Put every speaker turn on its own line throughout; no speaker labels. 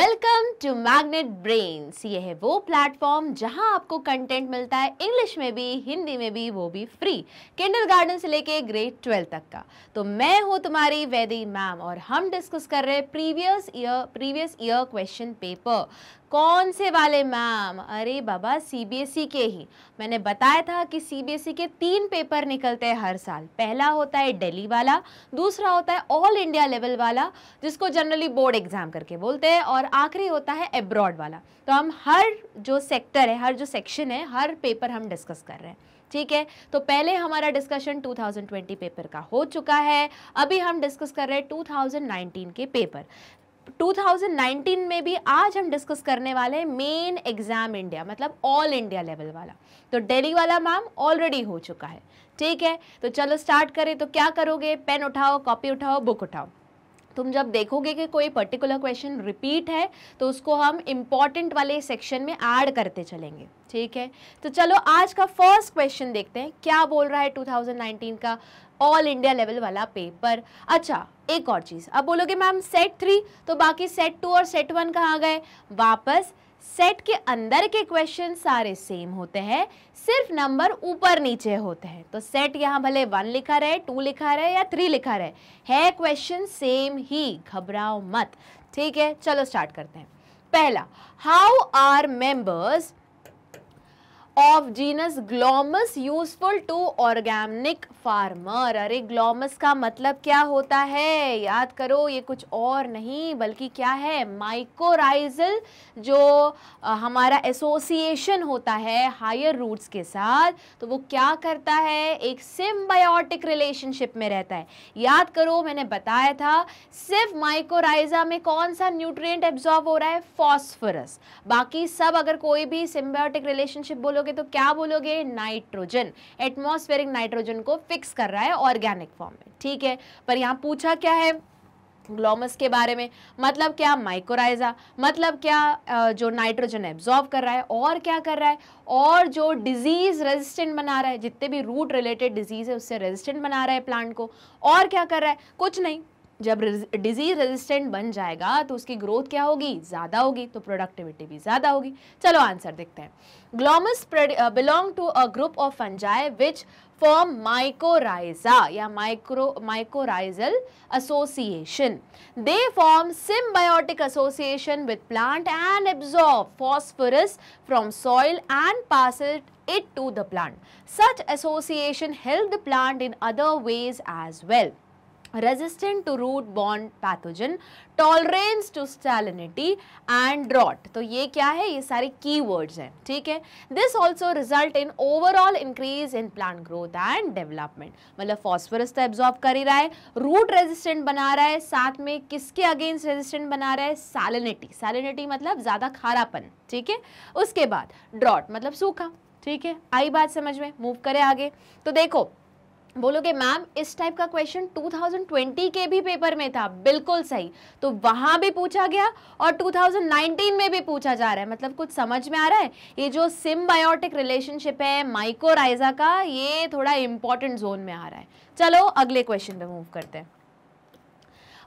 Welcome to magnet brains ये है वो प्लेटफॉर्म जहां आपको कंटेंट मिलता है इंग्लिश में भी हिंदी में भी वो भी फ्री किंडल गार्डन से लेके ग्रेड ट्वेल्व तक का तो मैं हूं तुम्हारी वैदी मैम और हम डिस्कस कर रहे हैं previous year previous year question paper कौन से वाले मैम अरे बाबा सीबीएसई e के ही मैंने बताया था कि सीबीएसई e के तीन पेपर निकलते हैं हर साल पहला होता है दिल्ली वाला दूसरा होता है ऑल इंडिया लेवल वाला जिसको जनरली बोर्ड एग्जाम करके बोलते हैं और आखिरी होता है एब्रॉड वाला तो हम हर जो सेक्टर है हर जो सेक्शन है हर पेपर हम डिस्कस कर रहे हैं ठीक है तो पहले हमारा डिस्कशन 2020 पेपर का हो चुका है अभी हम डिस्कस कर रहे हैं 2019 के पेपर 2019 में भी आज हम डिस्कस करने वाले हैं मेन एग्जाम इंडिया मतलब ऑल इंडिया लेवल वाला तो दिल्ली वाला मैम ऑलरेडी हो चुका है ठीक है तो चलो स्टार्ट करें तो क्या करोगे पेन उठाओ कॉपी उठाओ बुक उठाओ तुम जब देखोगे कि कोई पर्टिकुलर क्वेश्चन रिपीट है तो उसको हम इम्पॉर्टेंट वाले सेक्शन में ऐड करते चलेंगे ठीक है तो चलो आज का फर्स्ट क्वेश्चन देखते हैं क्या बोल रहा है 2019 का ऑल इंडिया लेवल वाला पेपर अच्छा एक और चीज़ अब बोलोगे मैम सेट थ्री तो बाकी सेट टू और सेट वन कहाँ गए वापस सेट के अंदर के क्वेश्चन सारे सेम होते हैं सिर्फ नंबर ऊपर नीचे होते हैं तो सेट यहाँ भले वन लिखा रहे टू लिखा रहे या थ्री लिखा रहे है क्वेश्चन सेम ही घबराओ मत ठीक है चलो स्टार्ट करते हैं पहला how are members of genus Glomus useful to organic farmer अरे ग्लोमस का मतलब क्या होता है याद करो ये कुछ और नहीं बल्कि क्या है माइकोराइजल जो हमारा एसोसिएशन होता है हायर रूट्स के साथ तो वो क्या करता है एक सिम्बायोटिक रिलेशनशिप में रहता है याद करो मैंने बताया था सिर्फ माइकोराइजा में कौन सा न्यूट्रिएंट एब्जॉर्ब हो रहा है फॉस्फोरस बाकी सब अगर कोई भी सिम्बायोटिक रिलेशनशिप बोलो बोलोगे तो क्या बोलोगे नाइट्रोजन एटमोस्फेरिक नाइट्रोजन को फिक्स कर रहा है ऑर्गेनिक फॉर्म में ठीक है पर यहाँ पूछा क्या है ग्लोमस के बारे में मतलब क्या माइक्रोराइजा मतलब क्या जो नाइट्रोजन एब्जॉर्व कर रहा है और क्या कर रहा है और जो डिजीज़ रेजिस्टेंट बना रहा है जितने भी रूट रिलेटेड डिजीज़ है उससे रेजिस्टेंट बना रहा है प्लांट को और क्या कर रहा है कुछ नहीं जब डिजीज रेजिस्टेंट बन जाएगा तो उसकी ग्रोथ क्या होगी ज़्यादा होगी तो प्रोडक्टिविटी भी ज़्यादा होगी चलो आंसर देखते हैं Glomus belong to a group of fungi which form mycorrhiza या micro mycorrhizal association they form symbiotic association with plant and absorb phosphorus from soil and pass it it to the plant such association help the plant in other ways as well resistant to root बॉन्ड pathogen tolerance to salinity and drought तो ये क्या है ये सारे की words हैं ठीक है this also result in overall increase in plant growth and development मतलब फॉस्फोरस तो एब्जॉर्ब कर ही रहा है रूट रेजिस्टेंट बना रहा है साथ में किसके अगेंस्ट रेजिस्टेंट बना रहा है सैलिनिटी सैलिनिटी मतलब ज़्यादा खारापन ठीक है उसके बाद ड्रॉट मतलब सूखा ठीक है आई बात समझ में मूव करें आगे तो देखो बोलोगे मैम इस टाइप का क्वेश्चन 2020 के भी पेपर में था बिल्कुल सही तो वहाँ भी पूछा गया और 2019 में भी पूछा जा रहा है मतलब कुछ समझ में आ रहा है ये जो सिम्बायोटिक रिलेशनशिप है माइकोराइजा का ये थोड़ा इंपॉर्टेंट जोन में आ रहा है चलो अगले क्वेश्चन पे मूव करते हैं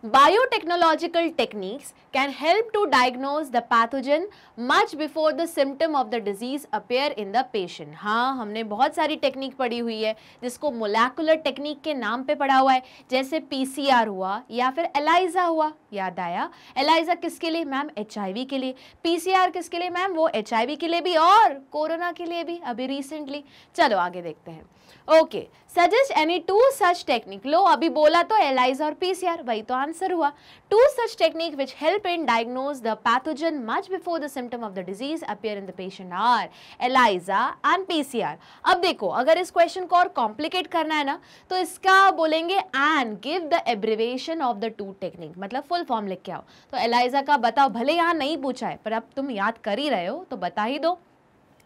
Biotechnological techniques can help to diagnose the pathogen much before the symptom of the disease appear in the patient. हाँ हमने बहुत सारी टेक्निक पढ़ी हुई है जिसको मोलैकुलर टेक्निक के नाम पे पढ़ा हुआ है जैसे पीसीआर हुआ या फिर एलाइजा हुआ याद आया एलाइजा किसके लिए मैम एचआईवी के लिए पीसीआर किसके लिए मैम वो एचआईवी के लिए भी और कोरोना के लिए भी अभी रिसेंटली चलो आगे देखते हैं okay suggest any two such technique लो अभी बोला तो एलाइज और पीसीआर वही तो आंसर हुआ two such technique which help in diagnose the pathogen much before the symptom of the disease appear in the patient are ELISA and PCR अब देखो अगर इस क्वेश्चन को और कॉम्प्लिकेट करना है ना तो इसका बोलेंगे and give the abbreviation of the two technique मतलब फुल फॉर्म लिख के आओ तो एलाइजा का बताओ भले यहाँ नहीं पूछा है पर अब तुम याद कर ही रहे हो तो बता ही दो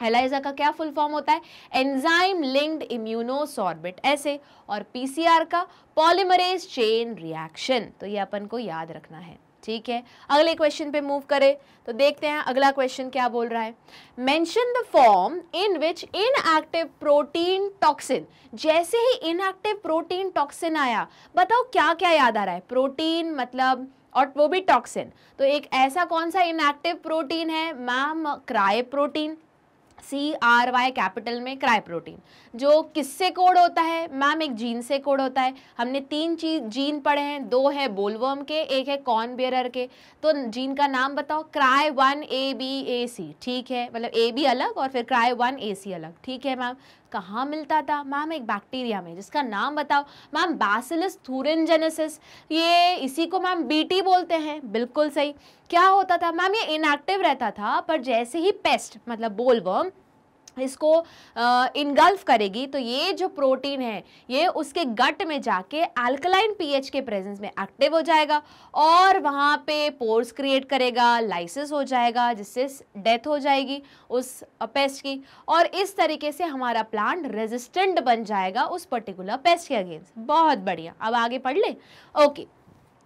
एलाइजा का क्या फुल फॉर्म होता है एंजाइम लिंक्ड इम्यूनोसॉर्बिट ऐसे और पीसीआर का पॉलीमरेज चेन रिएक्शन तो ये अपन को याद रखना है ठीक है अगले क्वेश्चन पे मूव करें तो देखते हैं अगला क्वेश्चन क्या बोल रहा है mention the form in which inactive protein toxin जैसे ही इनएक्टिव प्रोटीन टॉक्सिन आया बताओ क्या क्या याद आ रहा है प्रोटीन मतलब और वो भी टॉक्सिन तो एक ऐसा कौन सा इनएक्टिव प्रोटीन है ma'am cry protein C R Y capital में क्राई प्रोटीन जो किससे कोड होता है मैम एक जीन से कोड होता है हमने तीन चीज जीन पढ़े हैं दो है बोलवर्म के एक है कॉर्न बेरर के तो जीन का नाम बताओ cry one A B A C ठीक है मतलब ए बी अलग और फिर क्राई वन ए सी अलग ठीक है मैम कहाँ मिलता था मैम एक बैक्टीरिया में जिसका नाम बताओ मैम बैसिलस थूरेंजेनेसिस ये इसी को मैम बीटी बोलते हैं बिल्कुल सही क्या होता था मैम ये इनएक्टिव रहता था पर जैसे ही पेस्ट मतलब बोलवर्म इसको इनगल्फ करेगी तो ये जो प्रोटीन है ये उसके गट में जाके अल्कलाइन पीएच के प्रेजेंस में एक्टिव हो जाएगा और वहाँ पे पोर्स क्रिएट करेगा लाइसिस हो जाएगा जिससे डेथ हो जाएगी उस पेस्ट की और इस तरीके से हमारा प्लांट रेजिस्टेंट बन जाएगा उस पर्टिकुलर पेस्ट के अगेंस्ट बहुत बढ़िया अब आगे पढ़ लें okay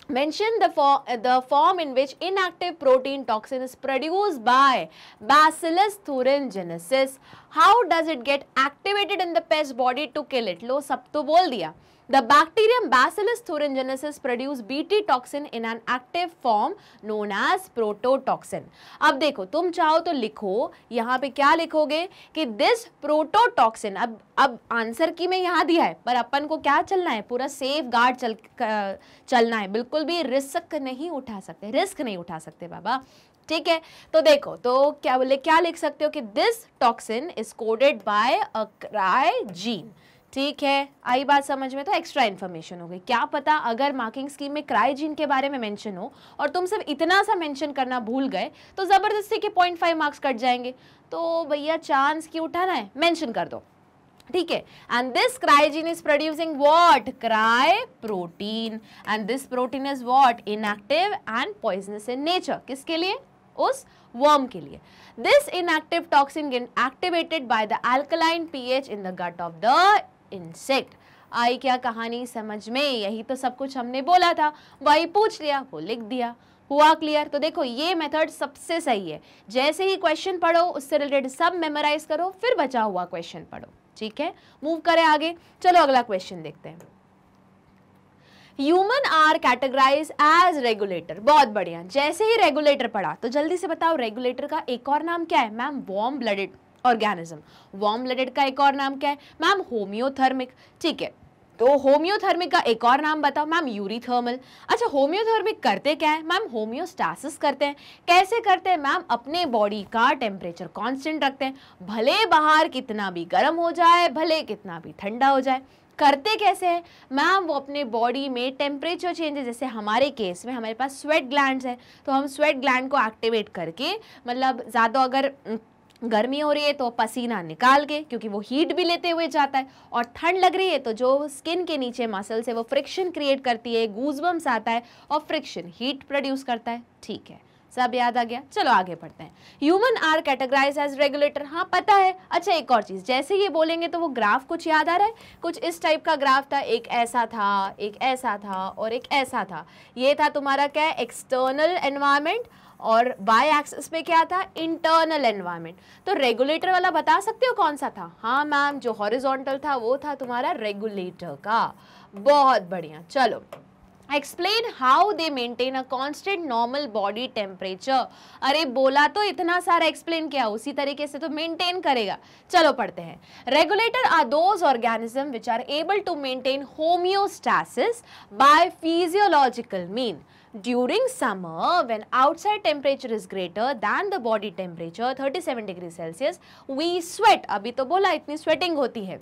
Mention the, for, the form in which inactive protein toxin is produced by Bacillus thuringiensis. How does it get activated in the pest body to kill it? Lo, sab to bol diya. The bacterium Bacillus thuringiensis produce Bt toxin in an active form known as prototoxin. अब देखो तुम चाहो तो लिखो यहाँ पे क्या लिखोगे कि this prototoxin अब अब आंसर की मैं यहाँ दिया है पर अपन को क्या चलना है पूरा सेफ गार्ड चल चलना है बिल्कुल भी रिस्क नहीं उठा सकते रिस्क नहीं उठा सकते बाबा ठीक है तो देखो तो क्या बोले क्या लिख सकते हो कि this toxin is coded by a cry gene ठीक है आई बात समझ में तो एक्स्ट्रा इन्फॉर्मेशन हो गई क्या पता अगर मार्किंग स्कीम में क्राइजीन के बारे में मेंशन हो और तुम सिर्फ इतना सा मेंशन करना भूल गए तो ज़बरदस्ती के पॉइंट फाइव मार्क्स कट जाएंगे तो भैया चांस क्यों उठाना है मेंशन कर दो ठीक है and this cry gene is producing what cry protein and this protein is what inactive and poisonous in nature किसके लिए उस वर्म के लिए this inactive toxin activated by the alkaline pH in the gut of the insect आई क्या कहानी समझ में यही तो सब कुछ हमने बोला था वही पूछ लिया वो लिख दिया हुआ क्लियर तो देखो ये मेथड सबसे सही है जैसे ही क्वेश्चन पढ़ो उससे रिलेटेड सब मेमोराइज करो फिर बचा हुआ क्वेश्चन पढ़ो ठीक है मूव करें आगे चलो अगला क्वेश्चन देखते हैं human are categorise as regulator बहुत बढ़िया जैसे ही रेगुलेटर पढ़ा तो जल्दी से बताओ रेगुलेटर का एक और नाम क्या है ma'am warm blooded organism warm blooded का एक और नाम क्या है मैम होम्योथर्मिक ठीक है तो होम्योथर्मिक का एक और नाम बताओ मैम यूरीथर्मल अच्छा होम्योथर्मिक करते क्या है मैम होम्योस्टासिस करते हैं कैसे करते हैं मैम अपने बॉडी का टेम्परेचर कांस्टेंट रखते हैं भले बाहर कितना भी गर्म हो जाए भले कितना भी ठंडा हो जाए करते कैसे हैं मैम वो अपने बॉडी में टेम्परेचर चेंजेस जैसे हमारे केस में हमारे पास स्वेट ग्लैंड्स है तो हम स्वेट ग्लैंड को एक्टिवेट करके मतलब ज़्यादा अगर गर्मी हो रही है तो पसीना निकाल के क्योंकि वो हीट भी लेते हुए जाता है और ठंड लग रही है तो जो स्किन के नीचे मसल्स है वो फ्रिक्शन क्रिएट करती है गूजबम्स आता है और फ्रिक्शन हीट प्रोड्यूस करता है ठीक है सब याद आ गया चलो आगे बढ़ते हैं human are categorise as regulator हाँ पता है अच्छा एक और चीज़ जैसे ये बोलेंगे तो वो ग्राफ कुछ याद आ रहा है कुछ इस टाइप का ग्राफ था एक ऐसा था एक ऐसा था और एक ऐसा था ये था तुम्हारा क्या एक्सटर्नल एनवायरमेंट और y एक्सिस पे क्या था इंटरनल एनवायरमेंट तो रेगुलेटर वाला बता सकते हो कौन सा था हाँ मैम जो हॉरिजॉन्टल था वो था तुम्हारा रेगुलेटर का बहुत बढ़िया चलो explain how they maintain a constant normal body temperature अरे बोला तो इतना सारा एक्सप्लेन किया उसी तरीके से तो मेंटेन करेगा चलो पढ़ते हैं regulator are those organism which are able to maintain homeostasis by physiological mean during summer when outside temperature is greater than the body temperature 37 degree celsius we sweat abhi to bola itni sweating hoti hai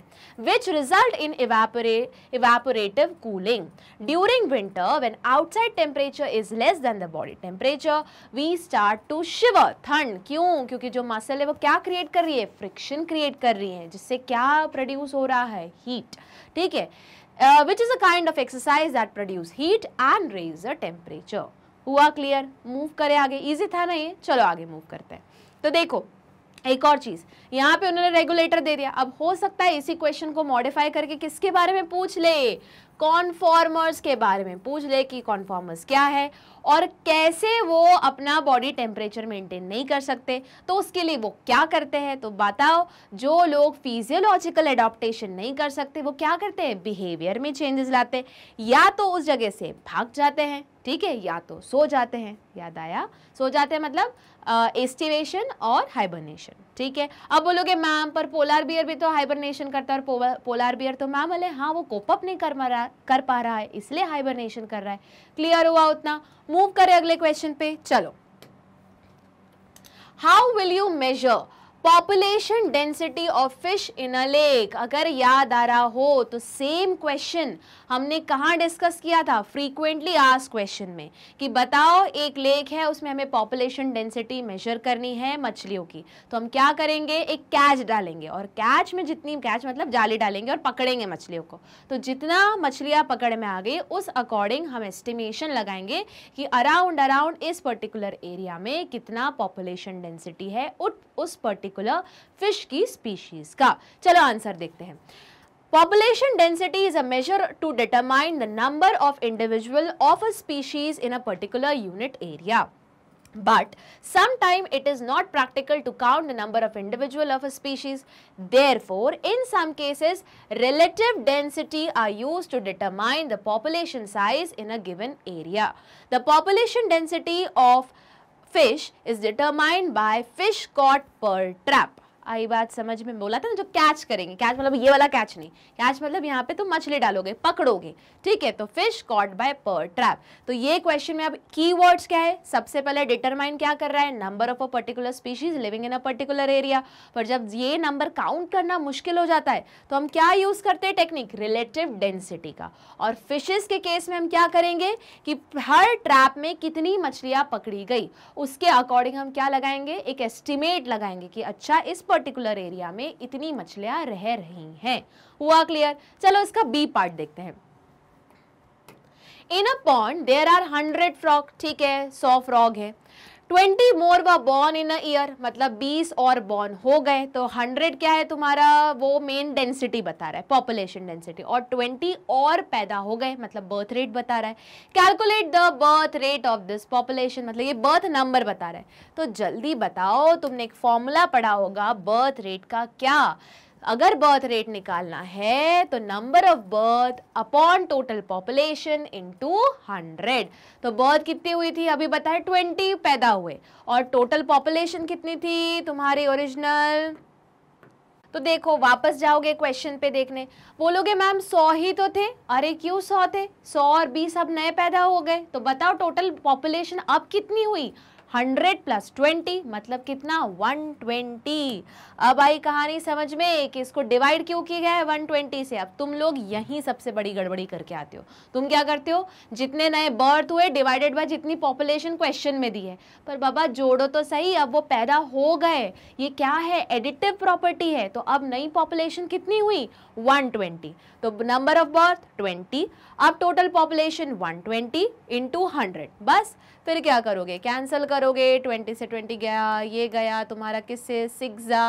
which result in evaporate evaporative cooling during winter when outside temperature is less than the body temperature we start to shiver thand kyun kyunki jo muscle hai wo kya create kar rahi hai friction create kar rahi hai jisse kya produce ho raha hai heat theek hai uh, which is a kind of exercise that produce heat and raise the temperature. हुआ clear? Move करें आगे Easy था ना ये चलो आगे move करते हैं तो देखो एक और चीज़ यहाँ पे उन्होंने रेगुलेटर दे दिया अब हो सकता है इसी क्वेश्चन को मॉडिफाई करके किसके बारे में पूछ ले कॉन्फॉर्मर्स के बारे में पूछ ले कि कॉन्फॉर्मर्स क्या है और कैसे वो अपना बॉडी टेम्परेचर मेंटेन नहीं कर सकते तो उसके लिए वो क्या करते हैं तो बताओ जो लोग फिजियोलॉजिकल एडॉप्टेशन नहीं कर सकते वो क्या करते हैं बिहेवियर में चेंजेस लाते या तो उस जगह से भाग जाते हैं ठीक है या तो सो जाते हैं याद आया सो जाते हैं मतलब एस्टिवेशन और हाइबरनेशन ठीक है अब बोलोगे मैम पर पोलार बियर भी तो हाइबरनेशन करता है और पो, पोलार बियर तो मैम बोले हाँ वो कोपअप नहीं कर रहा कर पा रहा है इसलिए हाइबरनेशन कर रहा है क्लियर हुआ उतना मूव करें अगले क्वेश्चन पे चलो how will you measure population density of fish in a lake अगर याद आ रहा हो तो सेम क्वेश्चन हमने कहाँ डिस्कस किया था फ्रीक्वेंटली आज क्वेश्चन में कि बताओ एक लेक है उसमें हमें पॉपुलेशन डेंसिटी मेजर करनी है मछलियों की तो हम क्या करेंगे एक कैच डालेंगे और कैच में जितनी कैच मतलब जाली डालेंगे और पकड़ेंगे मछलियों को तो जितना मछलियाँ पकड़ में आ गई उस अकॉर्डिंग हम एस्टिमेशन लगाएंगे कि अराउंड अराउंड इस पर्टिकुलर एरिया में कितना पॉपुलेशन डेंसिटी है उस पर्टिकुलर फिश की स्पीशीज़ का चलो आंसर देखते हैं Population density is a measure to determine the number of individual of a species in a particular unit area. But sometimes it is not practical to count the number of individual of a species. Therefore, in some cases, relative density are used to determine the population size in a given area. The population density of fish is determined by fish caught per trap. आई बात समझ में बोला था ना जो catch करेंगे catch मतलब ये वाला कैच नहीं कैच मतलब यहाँ पे तुम तो मछली डालोगे पकड़ोगे ठीक है तो fish caught by per trap तो ये क्वेश्चन में अब की क्या है सबसे पहले डिटरमाइन क्या कर रहा है number of a particular species living in a particular area पर जब ये नंबर काउंट करना मुश्किल हो जाता है तो हम क्या यूज़ करते हैं टेक्निक रिलेटिव डेंसिटी का और फिशेज के केस में हम क्या करेंगे कि हर ट्रैप में कितनी मछलियाँ पकड़ी गई उसके अकॉर्डिंग हम क्या लगाएंगे एक एस्टिमेट लगाएंगे कि अच्छा इस पर्टिकुलर एरिया में इतनी मछलियां रह रही हैं हुआ क्लियर चलो इसका बी पार्ट देखते हैं in a pond there are hundred frog ठीक है सौ फ्रॉग है ट्वेंटी मोर व बॉर्न इन अ ईयर मतलब बीस और बॉर्न हो गए तो हंड्रेड क्या है तुम्हारा वो मेन डेंसिटी बता रहा है पॉपुलेशन डेंसिटी और ट्वेंटी और पैदा हो गए मतलब बर्थ रेट बता रहा है calculate the birth rate of this population मतलब ये बर्थ नंबर बता रहा है तो जल्दी बताओ तुमने एक फॉर्मूला पढ़ा होगा बर्थ रेट का क्या अगर बर्थ रेट निकालना है तो number of birth upon total population into 100 तो बर्थ कितनी हुई थी अभी बताए 20 पैदा हुए और टोटल पॉपुलेशन कितनी थी तुम्हारी ओरिजिनल तो देखो वापस जाओगे क्वेश्चन पे देखने बोलोगे मैम सौ ही तो थे अरे क्यों सौ थे सौ और बीस अब नए पैदा हो गए तो बताओ टोटल पॉपुलेशन अब कितनी हुई हंड्रेड प्लस ट्वेंटी मतलब कितना वन ट्वेंटी अब आई कहानी समझ में कि इसको डिवाइड क्यों किया गया है वन ट्वेंटी से अब तुम लोग यहीं सबसे बड़ी गड़बड़ी करके आते हो तुम क्या करते हो जितने नए बर्थ हुए डिवाइडेड बाय जितनी पॉपुलेशन क्वेश्चन में दी है पर बाबा जोड़ो तो सही अब वो पैदा हो गए ये क्या है एडिटिव प्रॉपर्टी है तो अब नई पॉपुलेशन कितनी हुई ट्वेंटी तो नंबर ऑफ बर्थ ट्वेंटी अब टोटल पॉपुलेशन 120 इनटू हंड्रेड बस फिर क्या करोगे कैंसिल करोगे ट्वेंटी से ट्वेंटी गया ये गया तुम्हारा किस से सिक्स जा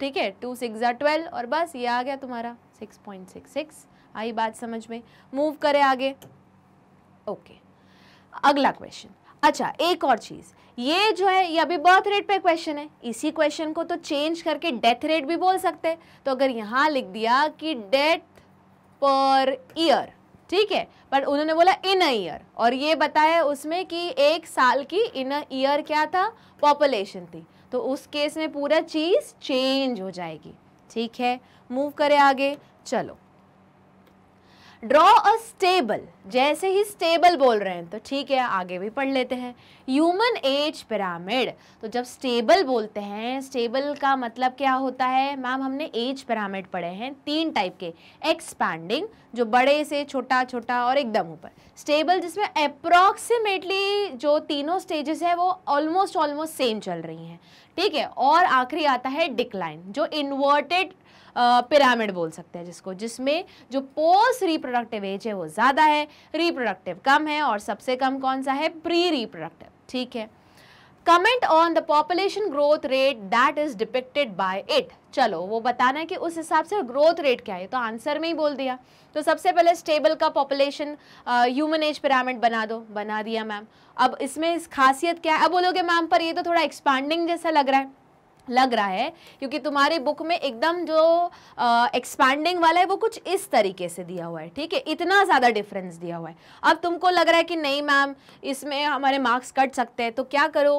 ठीक है टू सिक्स जा ट्वेल्व और बस ये आ गया तुम्हारा सिक्स पॉइंट सिक्स सिक्स आई बात समझ में मूव करें आगे ओके अगला क्वेश्चन अच्छा एक और चीज़ ये जो है ये अभी बर्थ रेट पे क्वेश्चन है इसी क्वेश्चन को तो चेंज करके डेथ रेट भी बोल सकते हैं तो अगर यहाँ लिख दिया कि डेथ पर ईयर ठीक है पर उन्होंने बोला इन ईयर और ये बताया उसमें कि एक साल की इन ईयर क्या था पॉपुलेशन थी तो उस केस में पूरा चीज़ चेंज हो जाएगी ठीक है मूव करें आगे चलो ड्रॉ अ स्टेबल जैसे ही स्टेबल बोल रहे हैं तो ठीक है आगे भी पढ़ लेते हैं ह्यूमन एज पिरामिड तो जब स्टेबल बोलते हैं स्टेबल का मतलब क्या होता है मैम हमने एज पिरामिड पढ़े हैं तीन टाइप के एक्सपैंडिंग जो बड़े से छोटा छोटा और एकदम ऊपर स्टेबल जिसमें अप्रॉक्सीमेटली जो तीनों स्टेजेस है वो ऑलमोस्ट ऑलमोस्ट सेम चल रही हैं ठीक है और आखिरी आता है डिक्लाइन जो इन्वर्टेड पिरामिड बोल सकते हैं जिसको जिसमें जो पोस्ट रिप्रोडक्टिव एज है वो ज़्यादा है रिप्रोडक्टिव कम है और सबसे कम कौन सा है प्री रिप्रोडक्टिव ठीक है comment on the population growth rate that is depicted by it चलो वो बताना है कि उस हिसाब से ग्रोथ रेट क्या है तो आंसर में ही बोल दिया तो सबसे पहले स्टेबल का पॉपुलेशन ह्यूमन एज पिरामिड बना दो बना दिया मैम अब इसमें इस खासियत क्या है अब बोलोगे मैम पर ये तो थोड़ा एक्सपांडिंग जैसा लग रहा है लग रहा है क्योंकि तुम्हारी बुक में एकदम जो एक्सपैंडिंग वाला है वो कुछ इस तरीके से दिया हुआ है ठीक है इतना ज़्यादा डिफरेंस दिया हुआ है अब तुमको लग रहा है कि नहीं मैम इसमें हमारे मार्क्स कट सकते हैं तो क्या करो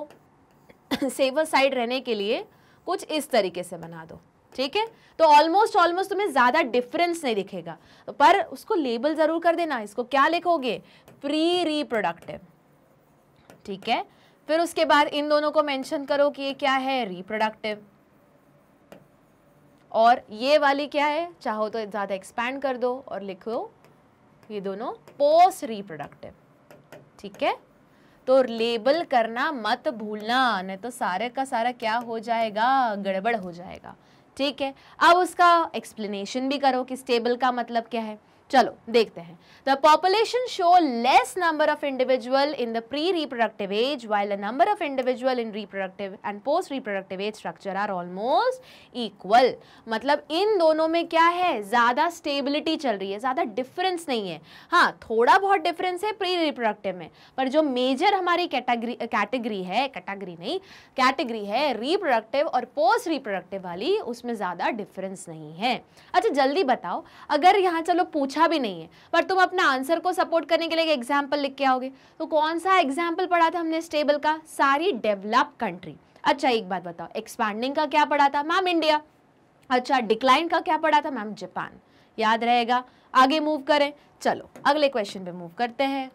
सेवर साइड रहने के लिए कुछ इस तरीके से बना दो ठीक है तो ऑलमोस्ट ऑलमोस्ट तुम्हें ज़्यादा डिफरेंस नहीं दिखेगा पर उसको लेबल ज़रूर कर देना इसको क्या लिखोगे प्री रिप्रोडक्टिव ठीक है फिर उसके बाद इन दोनों को मेंशन करो कि ये क्या है रिप्रोडक्टिव और ये वाली क्या है चाहो तो ज़्यादा एक्सपैंड कर दो और लिखो ये दोनों पोस्ट रिप्रोडक्टिव ठीक है तो लेबल करना मत भूलना नहीं तो सारे का सारा क्या हो जाएगा गड़बड़ हो जाएगा ठीक है अब उसका एक्सप्लेनेशन भी करो कि स्टेबल का मतलब क्या है चलो देखते हैं the population show less number of individual in the pre reproductive age while the number of individual in reproductive and post reproductive age structure are almost equal मतलब इन दोनों में क्या है ज़्यादा स्टेबिलिटी चल रही है ज़्यादा डिफरेंस नहीं है हाँ थोड़ा बहुत डिफरेंस है प्री रिप्रोडक्टिव में पर जो मेजर हमारी कैटेगरी कैटेगरी है कैटेगरी नहीं कैटेगरी है रिप्रोडक्टिव और पोस्ट रिप्रोडक्टिव वाली उसमें ज़्यादा डिफरेंस नहीं है अच्छा जल्दी बताओ अगर यहाँ चलो पूछा पूछा अच्छा भी नहीं है पर तुम अपना आंसर को सपोर्ट करने के लिए एक एग्जाम्पल लिख के आओगे तो कौन सा एग्जाम्पल पढ़ा था हमने स्टेबल का सारी डेवलप कंट्री अच्छा एक बात बताओ एक्सपांडिंग का क्या पढ़ा था मैम इंडिया अच्छा डिक्लाइन का क्या पढ़ा था मैम जापान याद रहेगा आगे मूव करें चलो अगले क्वेश्चन पे मूव करते हैं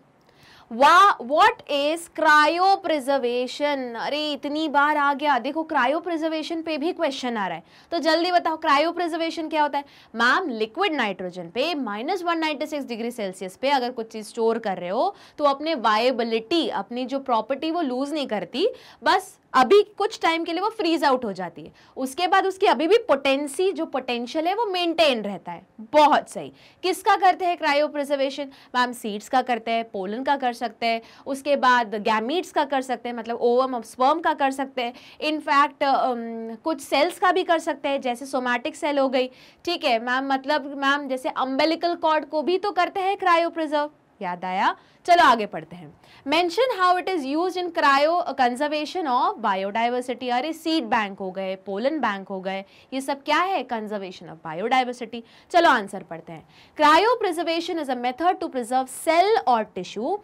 वा वॉट इज क्रायो प्रिजर्वेशन अरे इतनी बार आ गया देखो क्रायो प्रिजर्वेशन पे भी क्वेश्चन आ रहा है तो जल्दी बताओ क्रायो प्रिजर्वेशन क्या होता है मैम लिक्विड नाइट्रोजन पे minus one ninety six degree Celsius पे अगर कुछ चीज़ स्टोर कर रहे हो तो अपने वायबिलिटी अपनी जो प्रॉपर्टी वो लूज़ नहीं करती बस अभी कुछ टाइम के लिए वो फ्रीज आउट हो जाती है उसके बाद उसकी अभी भी पोटेंसी जो पोटेंशियल है वो मेंटेन रहता है बहुत सही किसका करते हैं क्रायो प्रिजर्वेशन मैम सीड्स का करते हैं पोलन का कर सकते हैं उसके बाद गैमीट्स का कर सकते हैं मतलब ओवम और स्पर्म का कर सकते हैं इनफैक्ट um, कुछ सेल्स का भी कर सकते हैं जैसे सोमैटिक सेल हो गई ठीक है मैम मतलब मैम जैसे अम्बेलिकल कॉर्ड को भी तो करते हैं क्रायो प्रिजर्व याद आया चलो आगे पढ़ते हैं mention how it is use in cryo conservation of biodiversity अरे सीड बैंक हो गए पोलन बैंक हो गए ये सब क्या है कंजर्वेशन ऑफ बायोडाइवर्सिटी चलो आंसर पढ़ते हैं cryo preservation is a method to preserve cell और tissue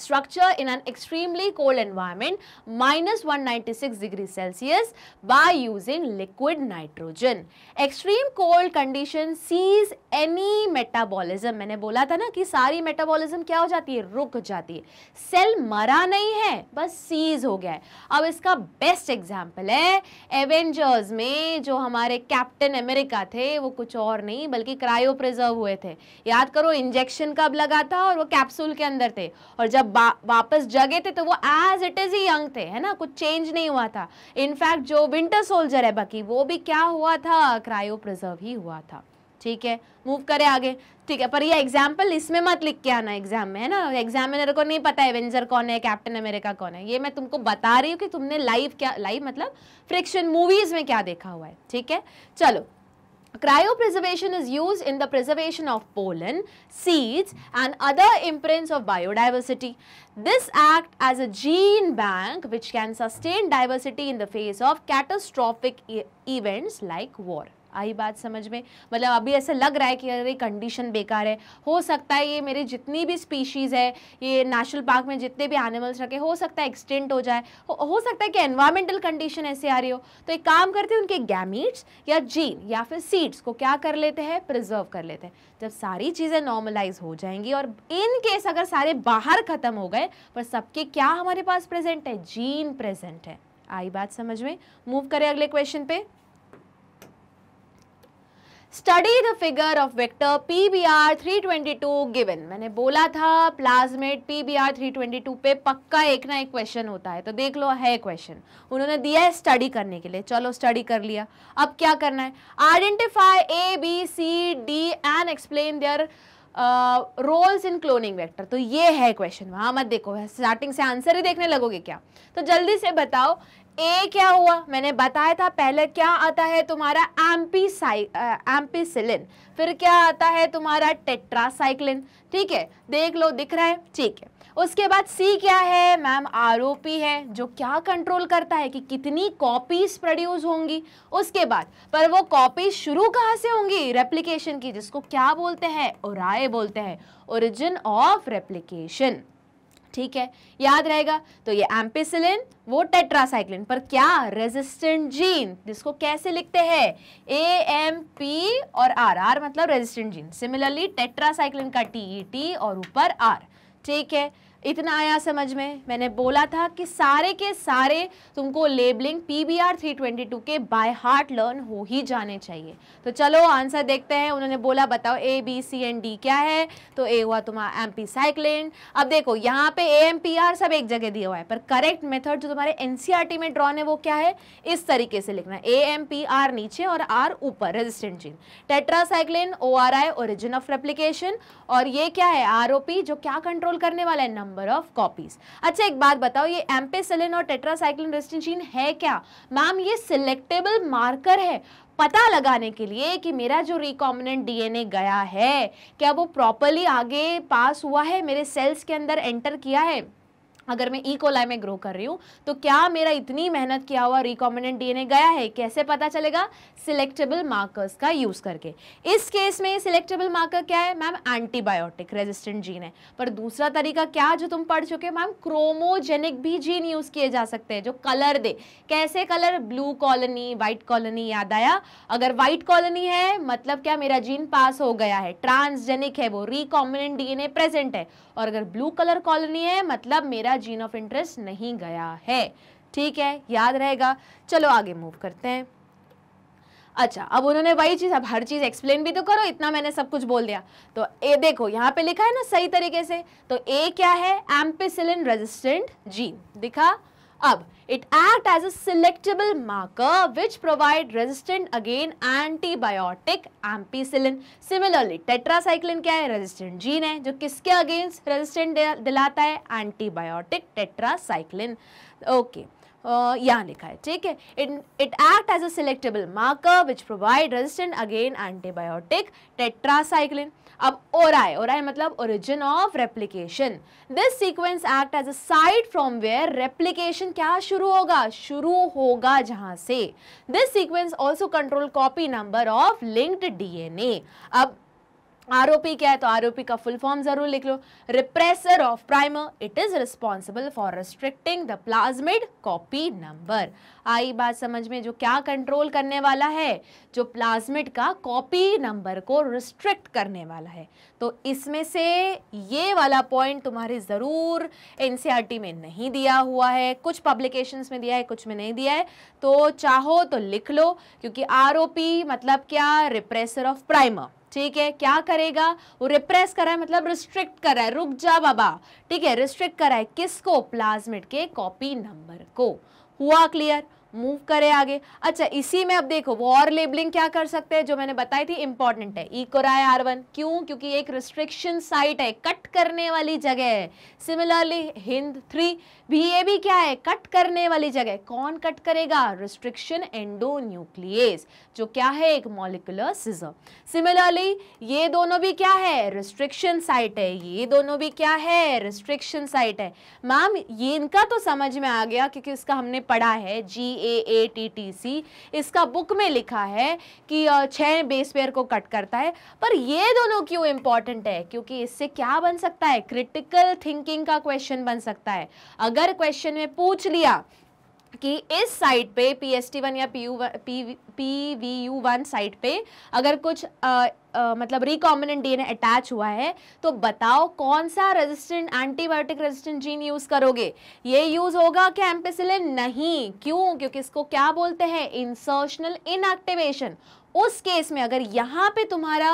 structure in an extremely cold environment minus 196 degrees Celsius by using liquid nitrogen. Extreme cold condition sees any metabolism. maine bola tha na ki sari metabolism kya ho jati hai ruk jati hai cell mara nahi hai bas seize ho gaya hai ab iska best example hai avengers mein jo hamare captain america the wo kuch aur nahi balki cryo preserve hue the yaad karo injection kab laga tha aur wo capsule ke andar the aur jab जब वापस जगे थे तो वो as it is ही young थे है ना कुछ चेंज नहीं हुआ था इनफैक्ट जो विंटर सोल्जर है बाकी वो भी क्या हुआ था क्रायो प्रिजर्व ही हुआ था ठीक है मूव करें आगे ठीक है पर ये एग्जाम्पल इसमें मत लिख के आना एग्जाम में है ना एग्जामिनर को नहीं पता एवेंजर कौन है कैप्टन अमेरिका कौन है ये मैं तुमको बता रही हूँ कि तुमने लाइव क्या लाइव मतलब फ्रिक्शन मूवीज में क्या देखा हुआ है ठीक है चलो Cryopreservation is used in the preservation of pollen, seeds and other imprints of biodiversity. This acts as a gene bank which can sustain diversity in the face of catastrophic e events like war. आई बात समझ में मतलब अभी ऐसा लग रहा है कि अरे कंडीशन बेकार है हो सकता है ये मेरे जितनी भी स्पीशीज़ है ये नेशनल पार्क में जितने भी एनिमल्स रखे हो सकता है एक्सटेंट हो जाए हो, हो सकता है कि एनवायरमेंटल कंडीशन ऐसे आ रही हो तो एक काम करते हैं उनके गैमीट्स या जीन या फिर सीड्स को क्या कर लेते हैं प्रिजर्व कर लेते हैं जब सारी चीज़ें नॉर्मलाइज हो जाएंगी और इन केस अगर सारे बाहर ख़त्म हो गए पर सबके क्या हमारे पास प्रेजेंट है जीन प्रेजेंट है आई बात समझ में मूव करें अगले क्वेश्चन पे study the figure of vector P B R three twenty two given मैंने बोला था plasmid P B R three twenty two पे पक्का एक ना एक क्वेश्चन होता है तो देख लो है क्वेश्चन उन्होंने दिया है स्टडी करने के लिए चलो स्टडी कर लिया अब क्या करना है identify A B C D and explain their roles in cloning vector तो ये है क्वेश्चन वहाँ मत देखो स्टार्टिंग से आंसर ही देखने लगोगे क्या तो जल्दी से बताओ ए क्या हुआ मैंने बताया था पहले क्या आता है तुम्हारा एम्पीसाइ एम्पीसिलिन फिर क्या आता है तुम्हारा टेट्रासाइक्लिन ठीक है देख लो दिख रहा है ठीक है उसके बाद सी क्या है मैम आरओपी है जो क्या कंट्रोल करता है कि कितनी कॉपीज प्रोड्यूस होंगी उसके बाद पर वो कॉपीज शुरू कहाँ से होंगी रेप्लीकेशन की जिसको क्या बोलते हैं और बोलते हैं ओरिजिन ऑफ रेप्लीकेशन ठीक है याद रहेगा तो ये एम्पिसिलिन वो टेट्रासाइक्लिन पर क्या रेजिस्टेंट जीन जिसको कैसे लिखते हैं ए एम पी और आर आर मतलब रेजिस्टेंट जीन सिमिलरली टेट्रासाइक्लिन का टी ई टी और ऊपर आर ठीक है इतना आया समझ में मैंने बोला था कि सारे के सारे तुमको labelling P B R three twenty two के बाय हार्ट लर्न हो ही जाने चाहिए तो चलो आंसर देखते हैं उन्होंने बोला बताओ A B C and D क्या है तो ए हुआ तुम्हारा एम पी साइक्लिन अब देखो यहाँ पे ए एम पी आर सब एक जगह दिया हुआ है पर करेक्ट मेथड जो तुम्हारे एन सी आर टी में ड्रॉन है वो क्या है इस तरीके से लिखना ए एम पी आर नीचे और आर ऊपर resistant gene tetracycline O R I origin of replication और ये क्या है आर ओ पी जो क्या कंट्रोल करने वाला है नंबर नंबर ऑफ कॉपीज अच्छा एक बात बताओ ये एम्पेसिलिन और टेट्रासाइक्लिन रेस्टिंजीन है क्या मैम ये सिलेक्टेबल मार्कर है पता लगाने के लिए कि मेरा जो रिकॉम्बिनेंट डीएनए गया है क्या वो प्रॉपरली आगे पास हुआ है मेरे सेल्स के अंदर एंटर किया है अगर मैं ई e. कोलाई में ग्रो कर रही हूँ तो क्या मेरा इतनी मेहनत किया हुआ रिकॉमेंडेंट डीएनए गया है कैसे पता चलेगा सिलेक्टेबल मार्कर्स का यूज़ करके इस केस में सिलेक्टेबल मार्कर क्या है मैम एंटीबायोटिक रेजिस्टेंट जीन है पर दूसरा तरीका क्या जो तुम पढ़ चुके हो मैम क्रोमोजेनिक भी जीन यूज़ किए जा सकते हैं जो कलर दे कैसे colour blue colony white colony याद आया अगर व्हाइट कॉलोनी है मतलब क्या मेरा जीन पास हो गया है ट्रांसजेनिक है वो रिकॉमेंडेंट डीएनए प्रेजेंट है और अगर ब्लू कलर कॉलोनी है मतलब मेरा जीन ऑफ इंटरेस्ट नहीं गया है ठीक है याद रहेगा चलो आगे मूव करते हैं अच्छा अब उन्होंने वही चीज़ अब हर चीज़ एक्सप्लेन भी तो करो इतना मैंने सब कुछ बोल दिया तो ए देखो यहाँ पे लिखा है ना सही तरीके से तो ए क्या है एम्पिसिलिन रेजिस्टेंट जीन दिखा अब it act as a selectable marker which provide resistant again antibiotic ampicillin similarly tetracycline क्या है रेजिस्टेंट जीन है जो किसके अगेंस्ट रेजिस्टेंट दिलाता है एंटीबायोटिक टेट्रासाइक्लिन ओके यहाँ लिखा है ठीक है it act as a selectable marker which provide resistant again antibiotic tetracycline अब ओराय ओराय मतलब origin of replication this sequence act as a site from where replication क्या शुरू होगा शुरू होगा जहां से this sequence also control copy number of linked DNA अब आरोपी क्या है तो आरोपी का फुल फॉर्म जरूर लिख लो repressor of primer it is responsible for restricting the plasmid copy number आई बात समझ में जो क्या कंट्रोल करने वाला है जो प्लाज्मिड का कॉपी नंबर को रिस्ट्रिक्ट करने वाला है तो इसमें से ये वाला पॉइंट तुम्हारे ज़रूर एनसीईआरटी e में नहीं दिया हुआ है कुछ पब्लिकेशन में दिया है कुछ में नहीं दिया है तो चाहो तो लिख लो क्योंकि आरोपी मतलब क्या रिप्रेसर ऑफ प्राइमर ठीक है क्या करेगा वो रिप्रेस कर रहा है मतलब रिस्ट्रिक्ट कर रहा है रुक जा बाबा ठीक है रिस्ट्रिक्ट कर रहा है किसको प्लाज्मिड के कॉपी नंबर को हुआ क्लियर मूव करे आगे अच्छा इसी में अब देखो वो और लेबलिंग क्या कर सकते हैं जो मैंने बताई थी इंपॉर्टेंट है ई आर वन क्यों क्योंकि एक रिस्ट्रिक्शन साइट है कट करने वाली जगह है सिमिलरली हिंद थ्री बीएबी क्या है कट करने वाली जगह कौन कट करेगा रिस्ट्रिक्शन एंडोन्यूक्लियस जो क्या है एक मॉलिकुलर सिजम सिमिलरली ये दोनों भी क्या है रिस्ट्रिक्शन साइट है ये दोनों भी क्या है रिस्ट्रिक्शन साइट है मैम ये इनका तो समझ में आ गया क्योंकि इसका हमने पढ़ा है जी A A T T C इसका बुक में लिखा है कि छह बेस पेयर को कट करता है पर ये दोनों क्यों इंपॉर्टेंट है क्योंकि इससे क्या बन सकता है क्रिटिकल थिंकिंग का क्वेश्चन बन सकता है अगर अगर क्वेश्चन में पूछ लिया कि इस साइट पे पी एस टी वन या P U P V U one site पे अगर कुछ आ, आ, मतलब रिकॉम्बिनेंट डीएनए अटैच हुआ है तो बताओ कौन सा resistant antibiotic resistant gene use करोगे ये यूज़ होगा क्या एम्पेसिलिन नहीं क्यों क्योंकि इसको क्या बोलते हैं इंसर्शनल इनएक्टिवेशन उस केस में अगर यहाँ पे तुम्हारा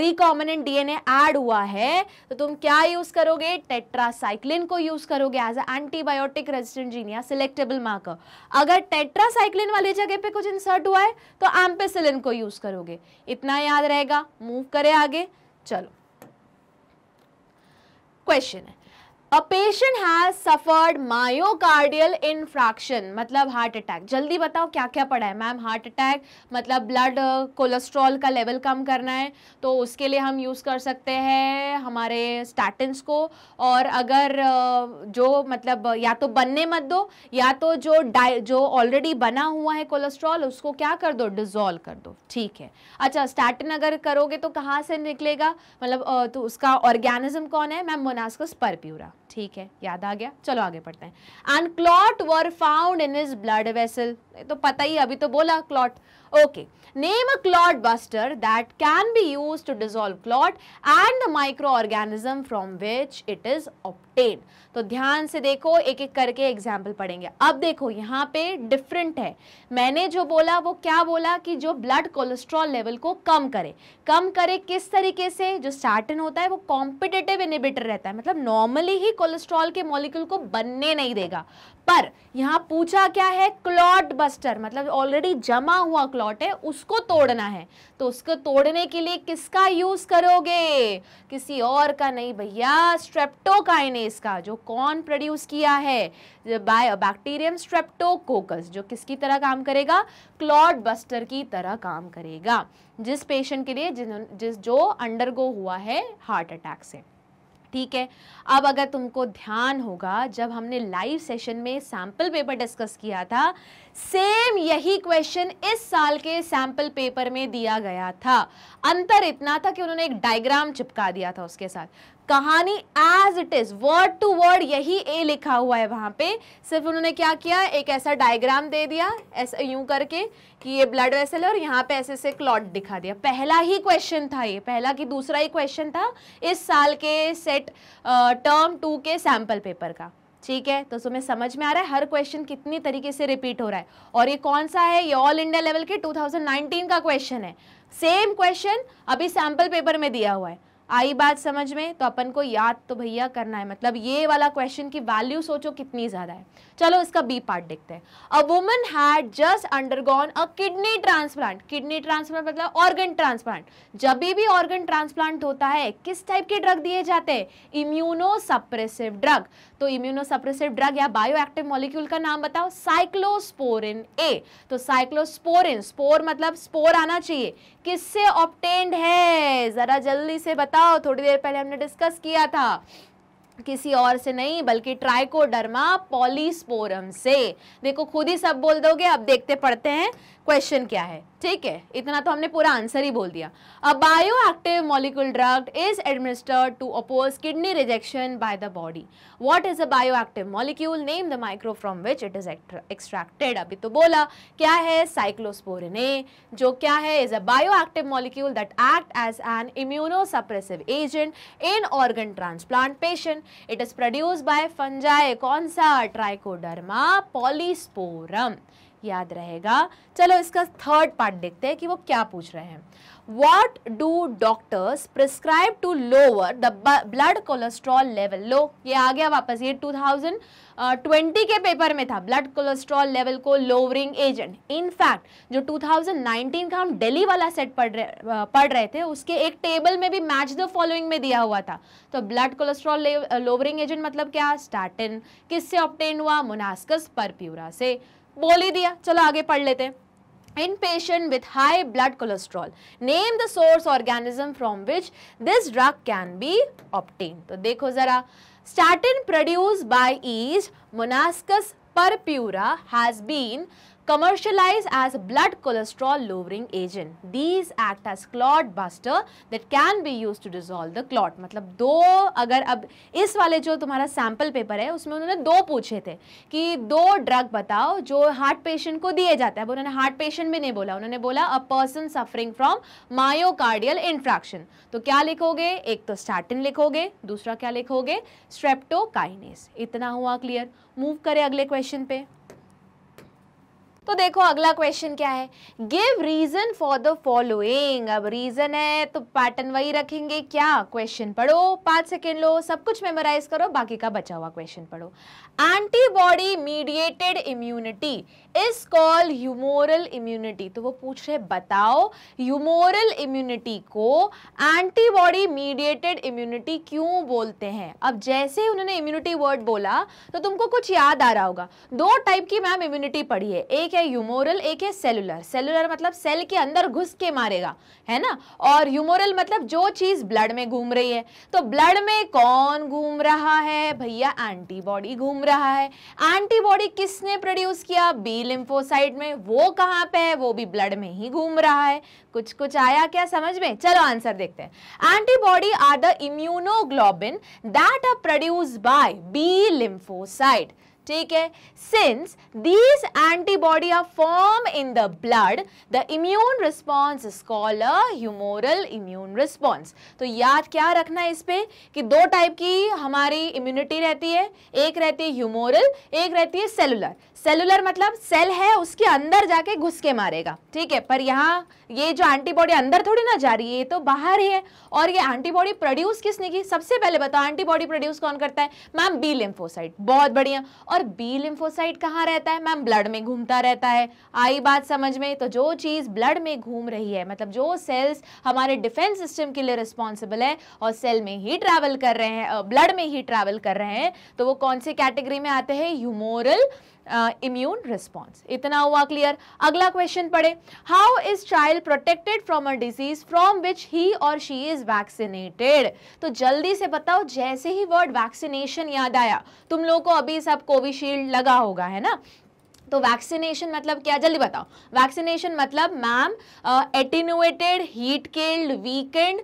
रिकॉमनेंट डीएनए ऐड हुआ है तो तुम क्या यूज़ करोगे टेट्रासाइक्लिन को यूज़ करोगे एज एंटीबायोटिक रेजिस्टेंट जीन या सिलेक्टेबल मार्कर अगर टेट्रासाइक्लिन वाली जगह पे कुछ इंसर्ट हुआ है तो एम्पेसिलिन को यूज़ करोगे इतना याद रहेगा मूव करे आगे चलो क्वेश्चन है a patient has suffered myocardial infarction मतलब हार्ट अटैक जल्दी बताओ क्या क्या पड़ा है मैम हार्ट अटैक मतलब ब्लड कोलेस्ट्रॉल uh, का लेवल कम करना है तो उसके लिए हम यूज़ कर सकते हैं हमारे स्टैटिन्स को और अगर uh, जो मतलब uh, या तो बनने मत दो या तो जो डाई जो ऑलरेडी बना हुआ है कोलेस्ट्रॉल उसको क्या कर दो डिजोल्व कर दो ठीक है अच्छा स्टैटिन अगर करोगे तो कहाँ से निकलेगा मतलब तो उसका ऑर्गेनिज्म कौन है मैम मोनास्कस परप्यूरा ठीक है याद आ गया चलो आगे पढ़ते हैं and clot were found in is blood vessel तो पता ही अभी तो बोला clot Okay, name a clot buster that can be used to dissolve clot and the microorganism from which it is obtained. तो ध्यान से देखो एक एक करके एग्जाम्पल पढ़ेंगे अब देखो यहाँ पे डिफरेंट है मैंने जो बोला वो क्या बोला कि जो ब्लड कोलेस्ट्रॉल लेवल को कम करे कम करे किस तरीके से जो स्टैटिन होता है वो कॉम्पिटेटिव इनिबिटर रहता है मतलब नॉर्मली ही कोलेस्ट्रॉल के मॉलिक्यूल को बनने नहीं देगा पर यहाँ पूछा क्या है क्लॉट बस्टर मतलब ऑलरेडी जमा हुआ क्लॉट है उसको तोड़ना है तो उसको तोड़ने के लिए किसका यूज करोगे किसी और का नहीं भैया स्ट्रेप्टोकाइनेस का जो कौन प्रोड्यूस किया है बाय बैक्टीरियम स्ट्रेप्टोकोकस जो किसकी तरह काम करेगा क्लॉट बस्टर की तरह काम करेगा जिस पेशेंट के लिए जिस जो अंडरगो हुआ है हार्ट अटैक से ठीक है अब अगर तुमको ध्यान होगा जब हमने लाइव सेशन में सैम्पल पेपर डिस्कस किया था सेम यही क्वेश्चन इस साल के सैम्पल पेपर में दिया गया था अंतर इतना था कि उन्होंने एक डायग्राम चिपका दिया था उसके साथ कहानी as it is word to word यही ए लिखा हुआ है वहां पे सिर्फ उन्होंने क्या किया एक ऐसा डायग्राम दे दिया ऐसा यूं करके कि ये ब्लड वेसल है और यहाँ पे ऐसे ऐसे क्लॉट दिखा दिया पहला ही क्वेश्चन था ये पहला कि दूसरा ही क्वेश्चन था इस साल के सेट टर्म टू के सैम्पल पेपर का ठीक है तो तुम्हें समझ में आ रहा है हर क्वेश्चन कितनी तरीके से रिपीट हो रहा है और ये कौन सा है ये ऑल इंडिया लेवल के 2019 का क्वेश्चन है सेम क्वेश्चन अभी सैम्पल पेपर में दिया हुआ है आई बात समझ में तो अपन को याद तो भैया करना है मतलब ये वाला क्वेश्चन की वैल्यू सोचो कितनी ज़्यादा है चलो इसका बी पार्ट देखते हैं a woman had just undergone a kidney transplant kidney transplant मतलब ऑर्गन ट्रांसप्लांट जब भी ऑर्गन ट्रांसप्लांट होता है किस टाइप के ड्रग दिए जाते हैं इम्यूनोसप्रेसिव ड्रग तो इम्यूनो सप्रेसिव ड्रग या बायो एक्टिव मॉलिक्यूल का नाम बताओ साइक्लोस्पोरिन ए तो साइक्लोस्पोरिन स्पोर मतलब स्पोर आना चाहिए किससे ऑप्टेंड है ज़रा जल्दी से बताओ थोड़ी देर पहले हमने डिस्कस किया था किसी और से नहीं बल्कि ट्राइकोडर्मा पॉलीस्पोरम से देखो खुद ही सब बोल दोगे अब देखते पढ़ते हैं क्वेश्चन क्या है ठीक है इतना तो हमने पूरा आंसर ही बोल दिया a bio active molecule drug is administered to oppose kidney rejection by the body what is a bio active molecule name the micro from which it is extracted अभी तो बोला क्या है साइक्लोस्पोरिने जो क्या है is a bio active molecule that act as an immunosuppressive agent in organ transplant patient it is produce by fungi कौन सा ट्राइकोडर्मा पॉलीस्पोरम याद रहेगा चलो इसका थर्ड पार्ट देखते हैं कि वो क्या पूछ रहे हैं what do doctors prescribe to lower the blood cholesterol level लो ये आ गया वापस ये 2020 के पेपर में था ब्लड कोलेस्ट्रॉल लेवल को लोअरिंग एजेंट इनफैक्ट जो 2019 का हम दिल्ली वाला सेट पढ़ रहे पढ़ रहे थे उसके एक टेबल में भी मैच द फॉलोइंग में दिया हुआ था तो ब्लड कोलेस्ट्रॉल लोअरिंग एजेंट मतलब क्या स्टार्टिन किससे ऑप्टेन हुआ मुनास्कस परप्यूरा से बोल ही दिया चलो आगे पढ़ लेते हैं in patient with high blood cholesterol name the source organism from which this drug can be obtain तो देखो जरा statin produce by yeast Monascus purpureus has been commercialized as blood cholesterol lowering agent. These act as clot buster that can be used to dissolve the clot. मतलब दो अगर अब इस वाले जो तुम्हारा सैम्पल पेपर है उसमें उन्होंने दो पूछे थे कि दो ड्रग बताओ जो हार्ट पेशेंट को दिए जाता है अब उन्होंने हार्ट पेशेंट भी नहीं बोला उन्होंने बोला a person suffering from myocardial infarction तो क्या लिखोगे एक तो स्टैटिन लिखोगे दूसरा क्या लिखोगे स्ट्रेप्टोकाइनेस इतना हुआ क्लियर मूव करें अगले क्वेश्चन पे तो देखो अगला क्वेश्चन क्या है give reason for the following अब रीजन है तो पैटर्न वही रखेंगे क्या क्वेश्चन पढ़ो पांच सेकेंड लो सब कुछ मेमोराइज करो बाकी का बचा हुआ क्वेश्चन पढ़ो antibody mediated immunity is called humoral immunity तो वो पूछ रहे बताओ ह्यूमोरल इम्यूनिटी को एंटीबॉडी मीडिएटेड इम्यूनिटी क्यों बोलते हैं अब जैसे ही उन्होंने इम्यूनिटी वर्ड बोला तो तुमको कुछ याद आ रहा होगा दो टाइप की मैम इम्यूनिटी पढ़ी है एक है ह्यूमोरल एक है सेलुलर सेलुलर मतलब सेल के अंदर घुस के मारेगा है ना और ह्यूमोरल मतलब जो चीज़ ब्लड में घूम रही है तो ब्लड में कौन घूम रहा है भैया एंटीबॉडी घूम रहा है एंटीबॉडी किसने प्रोड्यूस किया बी बी लिम्फोसाइट में वो कहाँ पे है वो भी ब्लड में ही घूम रहा है कुछ कुछ आया क्या समझ में चलो आंसर देखते हैं antibody are the immunoglobin that are produce by B lymphocyte ठीक है since these antibody are form in the blood the immune response is called a humoral immune response तो याद क्या रखना है इस पर कि दो टाइप की हमारी इम्यूनिटी रहती है एक रहती है ह्यूमोरल एक रहती है सेलुलर सेलुलर मतलब सेल है उसके अंदर जाके घुस के मारेगा ठीक है पर यहाँ ये जो एंटीबॉडी अंदर थोड़ी ना जा रही है ये तो बाहर ही है और ये एंटीबॉडी प्रोड्यूस किसने की सबसे पहले बताओ एंटीबॉडी प्रोड्यूस कौन करता है मैम बी लिम्फोसाइट बहुत बढ़िया और और बी लिम्फोसाइट कहाँ रहता है मैम ब्लड में घूमता रहता है आई बात समझ में तो जो चीज़ ब्लड में घूम रही है मतलब जो सेल्स हमारे डिफेंस सिस्टम के लिए रिस्पॉन्सिबल है और सेल में ही ट्रैवल कर रहे हैं ब्लड में ही ट्रैवल कर रहे हैं तो वो कौन से कैटेगरी में आते हैं ह्यूमोरल इम्यून रिस्पॉन्स इतना हुआ क्लियर अगला क्वेश्चन पढ़े how is child protected from a disease from which he और शी इज वैक्सीनेटेड तो जल्दी से बताओ जैसे ही वर्ड वैक्सीनेशन याद आया तुम लोगों को अभी सब कोविशील्ड लगा होगा है ना तो वैक्सीनेशन मतलब क्या जल्दी बताओ वैक्सीनेशन मतलब ma'am attenuated heat killed weakened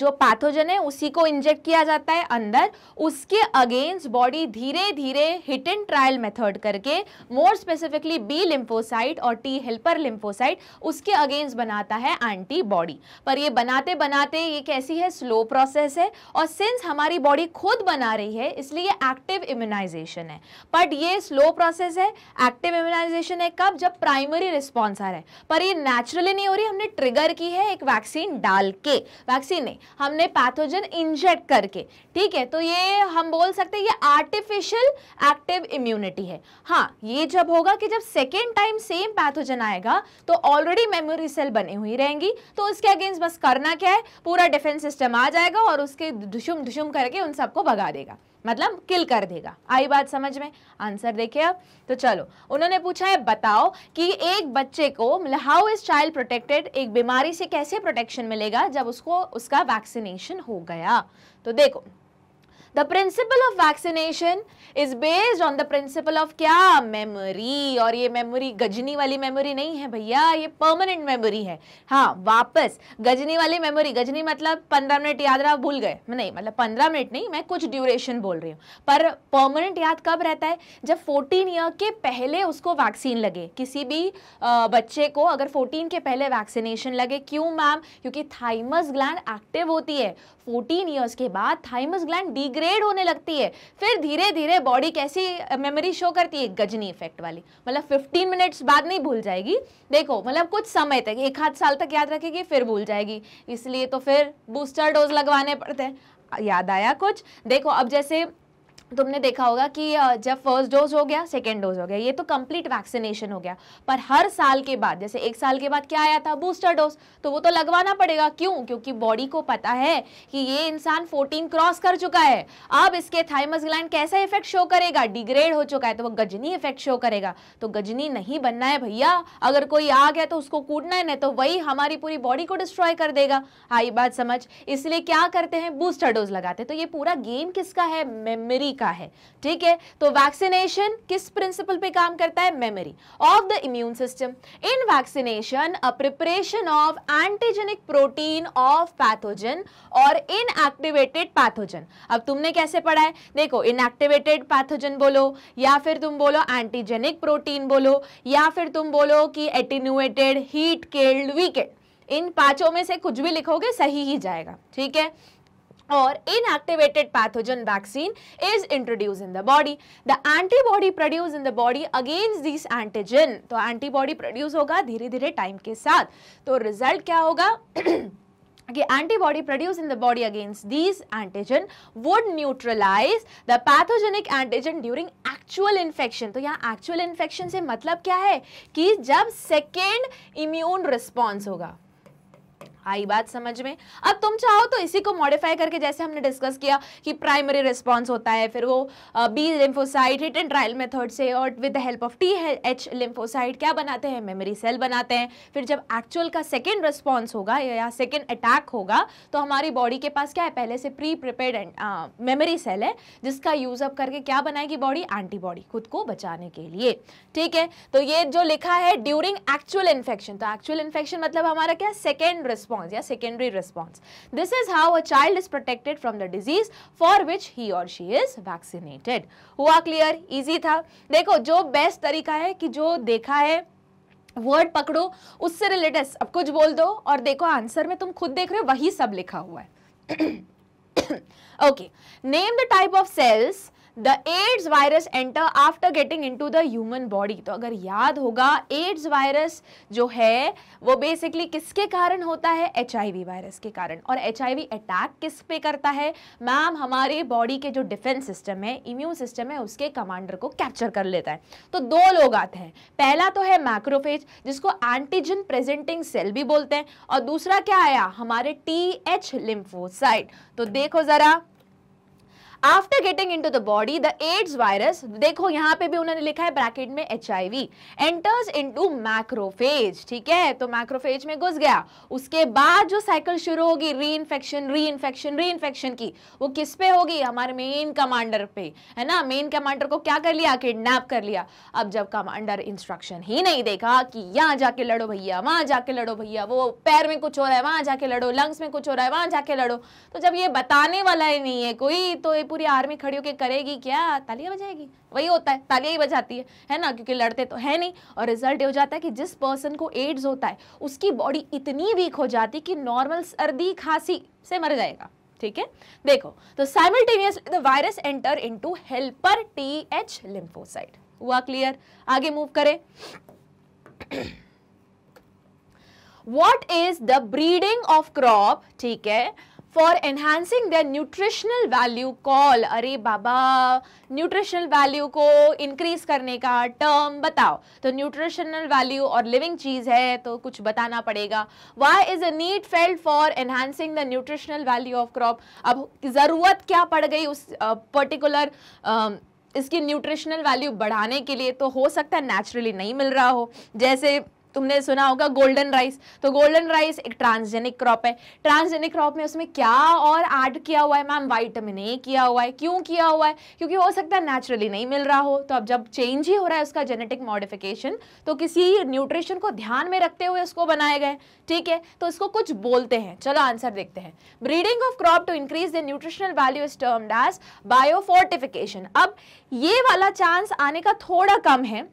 जो पैथोजन है उसी को इंजेक्ट किया जाता है अंदर उसके अगेंस्ट बॉडी धीरे धीरे हिट एंड ट्रायल मेथड करके मोर स्पेसिफिकली बी लिम्फोसाइट और टी हेल्पर लिम्फोसाइट उसके अगेंस्ट बनाता है एंटीबॉडी पर ये बनाते बनाते ये कैसी है स्लो प्रोसेस है और सिंस हमारी बॉडी खुद बना रही है इसलिए एक्टिव इम्यूनाइजेशन है बट ये स्लो प्रोसेस है एक्टिव इम्यूनाइजेशन है कब जब प्राइमरी रिस्पॉन्स आ रहा है पर ये नेचुरली नहीं हो रही हमने ट्रिगर की है एक वैक्सीन डाल के वैक्सीन नहीं हमने पैथोजन इंजेक्ट करके ठीक है तो ये हम बोल सकते हैं ये आर्टिफिशियल एक्टिव इम्यूनिटी है हाँ ये जब होगा कि जब सेकेंड टाइम सेम पैथोजन आएगा तो ऑलरेडी मेमोरी सेल बनी हुई रहेंगी तो उसके अगेंस्ट बस करना क्या है पूरा डिफेंस सिस्टम आ जाएगा और उसके धुशुम धुशुम करके उन सबको भगा देगा मतलब किल कर देगा आई बात समझ में आंसर देखिए अब तो चलो उन्होंने पूछा है बताओ कि एक बच्चे को मतलब हाउ इज चाइल्ड प्रोटेक्टेड एक बीमारी से कैसे प्रोटेक्शन मिलेगा जब उसको उसका वैक्सीनेशन हो गया तो देखो the principle of vaccination is based on the principle of क्या मेमोरी और ये मेमोरी गजनी वाली मेमोरी नहीं है भैया ये परमानेंट मेमोरी है हाँ वापस गजनी वाली मेमोरी गजनी मतलब पंद्रह मिनट याद रहा भूल गए नहीं मतलब पंद्रह मिनट नहीं मैं कुछ ड्यूरेशन बोल रही हूँ पर परमानेंट याद कब रहता है जब फोर्टीन ईयर के पहले उसको वैक्सीन लगे किसी भी बच्चे को अगर फोर्टीन के पहले वैक्सीनेशन लगे क्यों मैम क्योंकि थाइमस ग्लैंड एक्टिव होती है फोर्टीन ईयर्स के बाद थाइमस ग्लैंड डिग्रेड होने लगती है फिर धीरे धीरे बॉडी कैसी मेमोरी शो करती है गजनी इफेक्ट वाली मतलब फिफ्टीन मिनट्स बाद नहीं भूल जाएगी देखो मतलब कुछ समय तक एक हाथ साल तक याद रखेगी फिर भूल जाएगी इसलिए तो फिर बूस्टर डोज लगवाने पड़ते हैं याद आया कुछ देखो अब जैसे तुमने देखा होगा कि जब फर्स्ट डोज हो गया सेकेंड डोज हो गया ये तो कंप्लीट वैक्सीनेशन हो गया पर हर साल के बाद जैसे एक साल के बाद क्या आया था बूस्टर डोज तो वो तो लगवाना पड़ेगा क्यों क्योंकि बॉडी को पता है कि ये इंसान 14 क्रॉस कर चुका है अब इसके थाइमस ग्लैंड कैसा इफेक्ट शो करेगा डिग्रेड हो चुका है तो वो गजनी इफेक्ट शो करेगा तो गजनी नहीं बनना है भैया अगर कोई आ गया तो उसको कूटना है नहीं तो वही हमारी पूरी बॉडी को डिस्ट्रॉय कर देगा आई हाँ, बात समझ इसलिए क्या करते हैं बूस्टर डोज लगाते तो ये पूरा गेम किसका है मेमरी का है ठीक है तो वैक्सीनेशन किस प्रिंसिपल पे काम करता है memory of the immune system in vaccination a preparation of antigenic protein of pathogen और इनएक्टिवेटेड पैथोजन अब तुमने कैसे पढ़ा है देखो इनएक्टिवेटेड पैथोजन बोलो या फिर तुम बोलो एंटीजेनिक प्रोटीन बोलो या फिर तुम बोलो कि एटिन्यूएटेड हीट केल्ड वीकेड इन पांचों में से कुछ भी लिखोगे सही ही जाएगा ठीक है or inactivated pathogen vaccine is introduced in the body. The antibody produced in the body against this antigen. तो antibody produce hoga dheere dheere time के साथ तो result kya hoga कि antibody produce in the body against these antigen would neutralize the pathogenic antigen during actual infection. तो यहाँ actual infection से मतलब क्या है कि जब सेकेंड इम्यून रिस्पॉन्स होगा आई बात समझ में अब तुम चाहो तो इसी को मॉडिफाई करके जैसे हमने डिस्कस किया कि प्राइमरी रिस्पॉन्स होता है फिर वो B lymphocyte hit and trial method से और with the help of T H lymphocyte क्या बनाते हैं मेमोरी सेल बनाते हैं फिर जब एक्चुअल का सेकेंड रिस्पॉन्स होगा या सेकेंड अटैक होगा तो हमारी बॉडी के पास क्या है पहले से प्री प्रिपेयर मेमोरी सेल है जिसका यूज़ अप करके क्या बनाएगी बॉडी एंटीबॉडी खुद को बचाने के लिए ठीक है तो ये जो लिखा है ड्यूरिंग एक्चुअल इन्फेक्शन तो एक्चुअल इन्फेक्शन मतलब हमारा क्या second response response yeah secondary response. This is how a child is protected from the disease for which he or she is vaccinated. hua clear? Easy tha dekho jo best tarika hai ki jo dekha hai word पकड़ो उससे related अब कुछ बोल दो और देखो answer में तुम खुद देख रहे हो वही सब लिखा हुआ है okay name the type of cells the AIDS virus enter after getting into the human body तो अगर याद होगा एड्स वायरस जो है वो बेसिकली किसके कारण होता है एच वायरस के कारण और एच अटैक किस पे करता है मैम हमारे बॉडी के जो डिफेंस सिस्टम है इम्यून सिस्टम है उसके कमांडर को कैप्चर कर लेता है तो दो लोग आते हैं पहला तो है मैक्रोफेज जिसको एंटीजन प्रेजेंटिंग सेल भी बोलते हैं और दूसरा क्या आया हमारे टी एच लिम्फोसाइट तो देखो ज़रा after getting into the body the AIDS virus देखो यहाँ पे भी उन्होंने लिखा है ब्रैकेट में एच एंटर्स टू मैक्रोफेज ठीक है तो मैक्रोफेज में घुस गया उसके बाद जो साइकिल शुरू होगी री इन्फेक्शन री इन्फेक्शन री इन्फेक्शन की वो किस पे होगी हमारे मेन कमांडर पे है ना मेन कमांडर को क्या कर लिया किडनेप कर लिया अब जब कमांडर इंस्ट्रक्शन ही नहीं देखा कि यहाँ जाके लड़ो भैया वहाँ जाके लड़ो भैया वो पैर में कुछ हो रहा है वहाँ जाके लड़ो लंग्स में कुछ हो रहा है वहाँ जाके लड़ो तो जब ये बताने वाला ही नहीं है कोई तो पूरी आर्मी खड़ी होकर करेगी क्या तालियां बजाएगी वही होता है तालियां ही बजाती है है ना क्योंकि लड़ते तो है नहीं और रिजल्ट ये हो जाता है कि जिस पर्सन को एड्स होता है उसकी बॉडी इतनी वीक हो जाती कि नॉर्मल सर्दी खांसी से मर जाएगा ठीक है देखो तो simultaneous the virus enter into helper T H lymphocyte हुआ क्लियर आगे मूव करें what is the breeding of crop ठीक है for enhancing the nutritional value call अरे बाबा न्यूट्रिशनल वैल्यू को इंक्रीज करने का टर्म बताओ तो न्यूट्रिशनल वैल्यू और लिविंग चीज है तो कुछ बताना पड़ेगा why is a need felt for enhancing the nutritional value of crop अब ज़रूरत क्या पड़ गई उस पर्टिकुलर uh, इसकी न्यूट्रिशनल वैल्यू बढ़ाने के लिए तो हो सकता है नेचुरली नहीं मिल रहा हो जैसे तुमने सुना होगा गोल्डन राइस तो गोल्डन राइस एक ट्रांसजेनिक क्रॉप है ट्रांसजेनिक क्रॉप में उसमें क्या और ऐड किया हुआ है मैम वाइटमिन ए किया हुआ है क्यों किया हुआ है क्योंकि हो सकता है नेचुरली नहीं मिल रहा हो तो अब जब चेंज ही हो रहा है उसका जेनेटिक मॉडिफिकेशन तो किसी न्यूट्रिशन को ध्यान में रखते हुए उसको बनाए गए ठीक है तो इसको कुछ बोलते हैं चलो आंसर देखते हैं breeding of crop to increase the nutritional value is termed as biofortification अब ये वाला चांस आने का थोड़ा कम है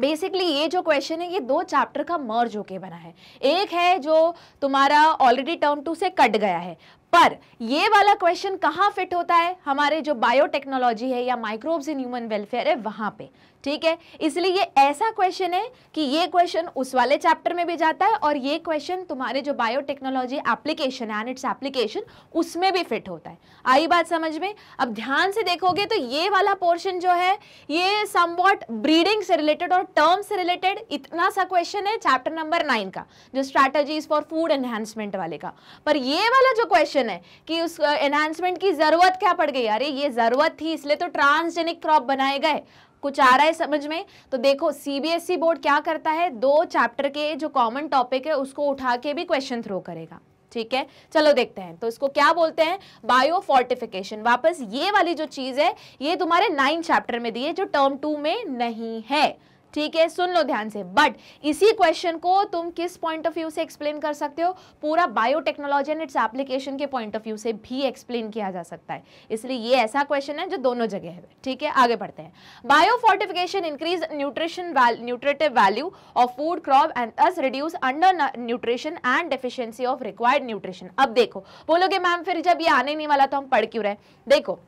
बेसिकली ये जो क्वेश्चन है ये दो चैप्टर का मर्ज होके बना है एक है जो तुम्हारा ऑलरेडी टर्म टू से कट गया है पर ये वाला क्वेश्चन कहाँ फिट होता है हमारे जो बायोटेक्नोलॉजी है या माइक्रोब्स इन ह्यूमन वेलफेयर है वहाँ पे ठीक है इसलिए ये ऐसा क्वेश्चन है कि ये क्वेश्चन उस वाले चैप्टर में भी जाता है और ये क्वेश्चन तुम्हारे जो biotechnology application and its application उसमें भी फिट होता है आई बात समझ में अब ध्यान से देखोगे तो ये वाला पोर्शन जो है ये समवॉट ब्रीडिंग से रिलेटेड और टर्म से रिलेटेड इतना सा क्वेश्चन है चैप्टर नंबर नाइन का जो स्ट्रैटेजीज फॉर फूड एनहेंसमेंट वाले का पर ये वाला जो क्वेश्चन रीज़न है कि उस एनहांसमेंट की ज़रूरत क्या पड़ गई अरे ये ज़रूरत थी इसलिए तो ट्रांसजेनिक क्रॉप बनाए गए कुछ आ रहा है समझ में तो देखो सीबीएसई बोर्ड e क्या करता है दो चैप्टर के जो कॉमन टॉपिक है उसको उठा के भी क्वेश्चन थ्रो करेगा ठीक है चलो देखते हैं तो इसको क्या बोलते हैं बायो फोर्टिफिकेशन वापस ये वाली जो चीज़ है ये तुम्हारे नाइन चैप्टर में दी है जो टर्म टू में नहीं है ठीक है सुन लो ध्यान से बट इसी क्वेश्चन को तुम किस पॉइंट ऑफ व्यू से एक्सप्लेन कर सकते हो पूरा बायोटेक्नोलॉजी एंड इट्स एप्लीकेशन के पॉइंट ऑफ व्यू से भी एक्सप्लेन किया जा सकता है इसलिए ये ऐसा क्वेश्चन है जो दोनों जगह है ठीक है आगे बढ़ते हैं biofortification increase nutrition nutritive value of food crop and as reduce under nutrition and deficiency of required nutrition अब देखो बोलोगे मैम फिर जब ये आने नहीं वाला तो हम पढ़ क्यों रहे देखो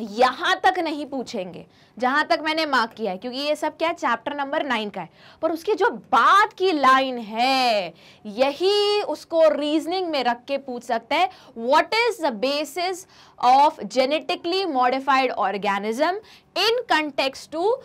यहाँ तक नहीं पूछेंगे जहाँ तक मैंने मार्क किया है क्योंकि ये सब क्या है चैप्टर नंबर नाइन का है पर उसकी जो बात की लाइन है यही उसको रीजनिंग में रख के पूछ सकते हैं what is the basis of genetically modified organism in context to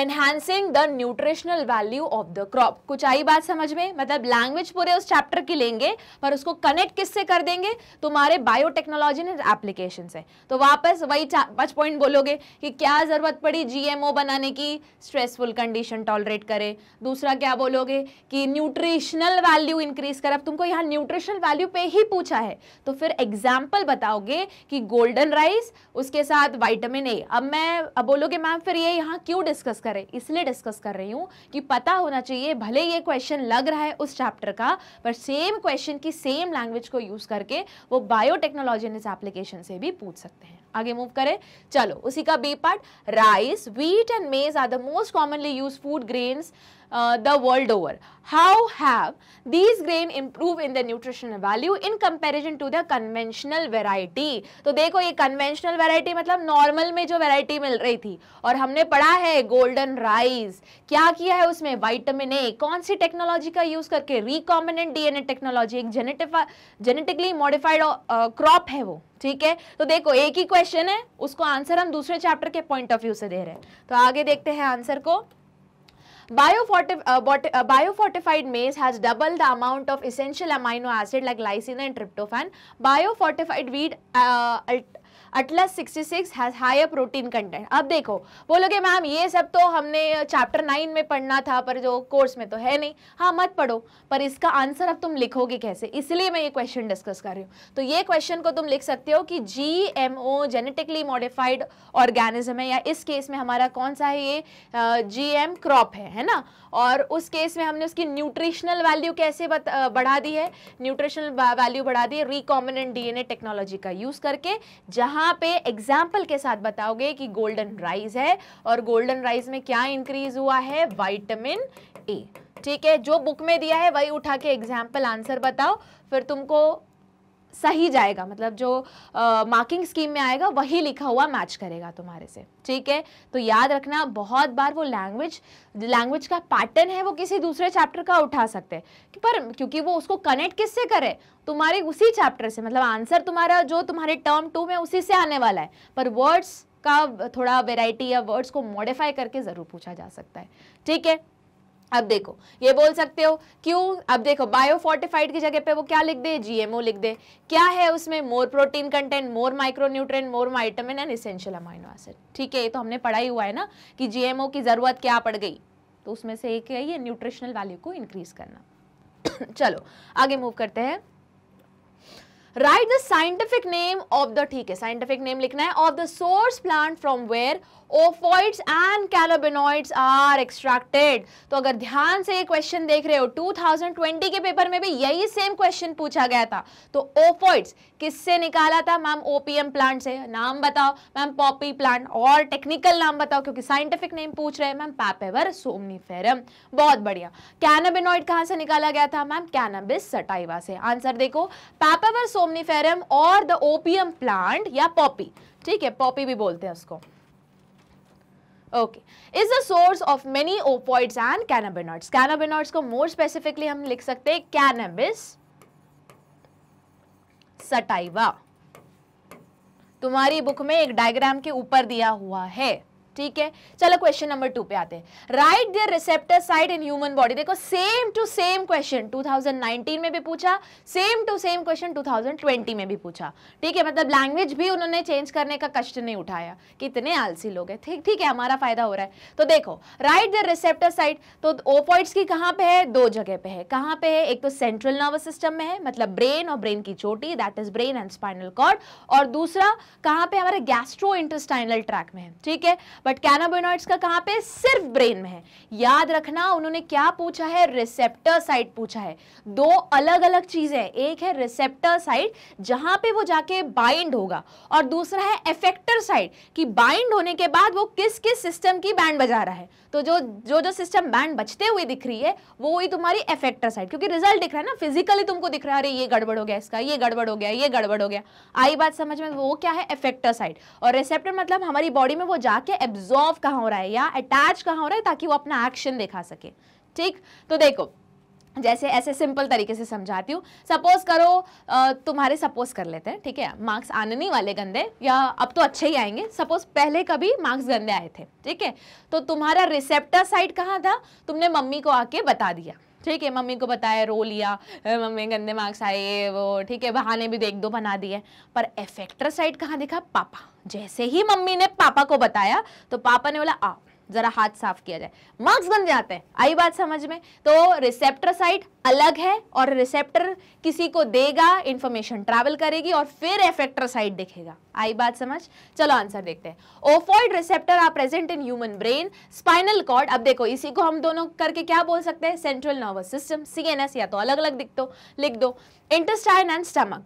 enhancing the nutritional value of the crop कुछ आई बात समझ में मतलब लैंग्वेज पूरे उस चैप्टर की लेंगे पर उसको कनेक्ट किससे कर देंगे तुम्हारे बायोटेक्नोलॉजी ने एप्लीकेशन से तो वापस वही पाँच पॉइंट बोलोगे कि क्या ज़रूरत पड़ी जीएमओ बनाने की स्ट्रेसफुल कंडीशन टॉलरेट करे दूसरा क्या बोलोगे कि न्यूट्रिशनल वैल्यू इंक्रीज कर अब तुमको यहाँ न्यूट्रिशनल वैल्यू पे ही पूछा है तो फिर एग्जाम्पल बताओगे कि गोल्डन राइस उसके साथ वाइटामिन ए अब मैं अब बोलोगे मैम फिर ये यहाँ क्यों डिस्कस करें इसलिए डिस्कस कर रही हूँ कि पता होना चाहिए भले ये क्वेश्चन लग रहा है उस चैप्टर का पर सेम क्वेश्चन की सेम लैंग्वेज को यूज़ करके वो बायोटेक्नोलॉजी इन इस एप्लीकेशन से भी पूछ सकते हैं आगे मूव करें चलो उसी का B part rice wheat and maize are the most commonly use food grains uh, the world over. How have these grain improve in their nutritional value in comparison to the conventional variety? तो देखो ये conventional variety मतलब normal में जो variety मिल रही थी और हमने पढ़ा है golden rice क्या किया है उसमें vitamin A कौन सी technology का use करके recombinant DNA technology एक genetically modified uh, crop है वो ठीक है तो देखो एक ही क्वेश्चन है उसको आंसर हम दूसरे चैप्टर के पॉइंट ऑफ व्यू से दे रहे हैं तो आगे देखते हैं आंसर को Uh, uh, biofortified maize has double the amount of essential amino acid like lysine and tryptophan. Biofortified wheat uh, Atlas 66 has higher protein content अब देखो बोलोगे मैम ये सब तो हमने चैप्टर नाइन में पढ़ना था पर जो कोर्स में तो है नहीं हाँ मत पढ़ो पर इसका आंसर अब तुम लिखोगे कैसे इसलिए मैं ये क्वेश्चन डिस्कस कर रही हूँ तो ये क्वेश्चन को तुम लिख सकते हो कि G M O genetically modified organism है या इस केस में हमारा कौन सा है ये जी एम क्रॉप है है ना और उस केस में हमने उसकी न्यूट्रिशनल वैल्यू कैसे बढ़ा दी है न्यूट्रिशनल वैल्यू बढ़ा दी है रिकॉम्बिनेंट डीएनए टेक्नोलॉजी का यूज़ करके जहाँ यहाँ पे एग्जाम्पल के साथ बताओगे कि गोल्डन राइस है और गोल्डन राइस में क्या इंक्रीज हुआ है वाइटमिन ए ठीक है जो बुक में दिया है वही उठा के एग्जाम्पल आंसर बताओ फिर तुमको सही जाएगा मतलब जो मार्किंग स्कीम में आएगा वही लिखा हुआ मैच करेगा तुम्हारे से ठीक है तो याद रखना बहुत बार वो लैंग्वेज लैंग्वेज का पैटर्न है वो किसी दूसरे चैप्टर का उठा सकते हैं पर क्योंकि वो उसको कनेक्ट किससे करे तुम्हारे उसी चैप्टर से मतलब आंसर तुम्हारा जो तुम्हारे टर्म टू में उसी से आने वाला है पर वर्ड्स का थोड़ा वेराइटी या वर्ड्स को मॉडिफाई करके ज़रूर पूछा जा सकता है ठीक है अब देखो ये बोल सकते हो क्यों अब देखो बायोफोर्टिफाइड की जगह पे वो क्या लिख दे जीएमओ लिख दे क्या है उसमें more protein content more micronutrient more vitamin and essential amino acid ठीक है ये तो हमने पढ़ा ही हुआ है ना कि जीएमओ की ज़रूरत क्या पड़ गई तो उसमें से एक है ये न्यूट्रिशनल वैल्यू को इंक्रीज करना चलो आगे मूव करते हैं write the scientific name of the ठीक है साइंटिफिक नेम लिखना है of the source plant from where opioids and cannabinoids are extracted तो अगर ध्यान से ये क्वेश्चन देख रहे हो 2020 के पेपर में भी यही सेम क्वेश्चन पूछा गया था तो ओफोइड्स किससे निकाला था मैम ओपीएम प्लांट से नाम बताओ मैम पॉपी प्लांट और टेक्निकल नाम बताओ क्योंकि साइंटिफिक नेम पूछ रहे हैं मैम पैपेवर सोमनीफेरम बहुत बढ़िया कैनबेनॉइड कहाँ से निकाला गया था मैम कैनबिस सटाइवा से आंसर देखो पैपेवर सोमनीफेरम और द ओपियम प्लांट या पॉपी ठीक है पॉपी भी बोलते हैं उसको okay is the source of many opioids and cannabinoids cannabinoids को मोर स्पेसिफिकली हम लिख सकते हैं कैनबिस सटाइवा तुम्हारी बुक में एक डायग्राम के ऊपर दिया हुआ है ठीक है चलो क्वेश्चन नंबर टू पे आते हैं write their receptor site in human body देखो सेम टू सेम क्वेश्चन 2019 में भी पूछा सेम टू सेम क्वेश्चन 2020 में भी पूछा ठीक है मतलब लैंग्वेज भी उन्होंने चेंज करने का कष्ट नहीं उठाया कितने आलसी लोग हैं ठीक ठीक है हमारा फायदा हो रहा है तो देखो राइट देयर रिसेप्टर साइट तो ओपॉइड्स की कहाँ पे है दो जगह पे है कहाँ पे है एक तो सेंट्रल नर्वस सिस्टम में है मतलब ब्रेन और ब्रेन की चोटी that is brain and spinal cord और दूसरा कहाँ पे हमारे गैस्ट्रो इंटेस्टाइनल ट्रैक में है ठीक है बट कैनाबोनॉइड्स का कहाँ पे सिर्फ ब्रेन में है याद रखना उन्होंने क्या पूछा है रिसेप्टर साइट पूछा है दो अलग अलग चीज़ें एक है रिसेप्टर साइट जहाँ पे वो जाके बाइंड होगा और दूसरा है एफेक्टर साइट कि बाइंड होने के बाद वो किस किस सिस्टम की बैंड बजा रहा है तो जो जो जो सिस्टम बैंड बचते हुए दिख रही है वो ही तुम्हारी एफेक्टर साइट क्योंकि रिजल्ट दिख रहा है ना फिजिकली तुमको दिख रहा है अरे ये गड़बड़ हो गया इसका ये गड़बड़ हो गया ये गड़बड़ हो गया आई बात समझ में वो क्या है एफेक्टर साइट और रिसेप्टर मतलब हमारी बॉडी में वो जाके एब्जॉर्व कहाँ हो रहा है या अटैच कहाँ हो रहा है ताकि वो अपना एक्शन दिखा सके ठीक तो देखो जैसे ऐसे सिंपल तरीके से समझाती हूँ सपोज करो तुम्हारे सपोज कर लेते हैं ठीक है मार्क्स आने नहीं वाले गंदे या अब तो अच्छे ही आएंगे सपोज पहले कभी मार्क्स गंदे आए थे ठीक है तो तुम्हारा रिसेप्टर साइड कहाँ था तुमने मम्मी को आके बता दिया ठीक है मम्मी को बताया रो लिया मम्मी गंदे मार्क्स आए वो ठीक है बहाने भी देख दो बना दिए पर एफेक्टर साइड कहाँ दिखा पापा जैसे ही मम्मी ने पापा को बताया तो पापा ने बोला आ जरा हाथ साफ किया जाए मार्क्स बन जाते हैं आई बात समझ में तो रिसेप्टर साइट अलग है और रिसेप्टर किसी को देगा इंफॉर्मेशन ट्रैवल करेगी और फिर एफेक्टर साइट दिखेगा आई बात समझ चलो आंसर देखते हैं opioid receptor are present in human brain spinal cord अब देखो इसी को हम दोनों करके क्या बोल सकते हैं सेंट्रल नर्वस सिस्टम सीएनएस या तो अलग अलग दिख दो लिख दो इंटेस्टाइन एंड स्टमक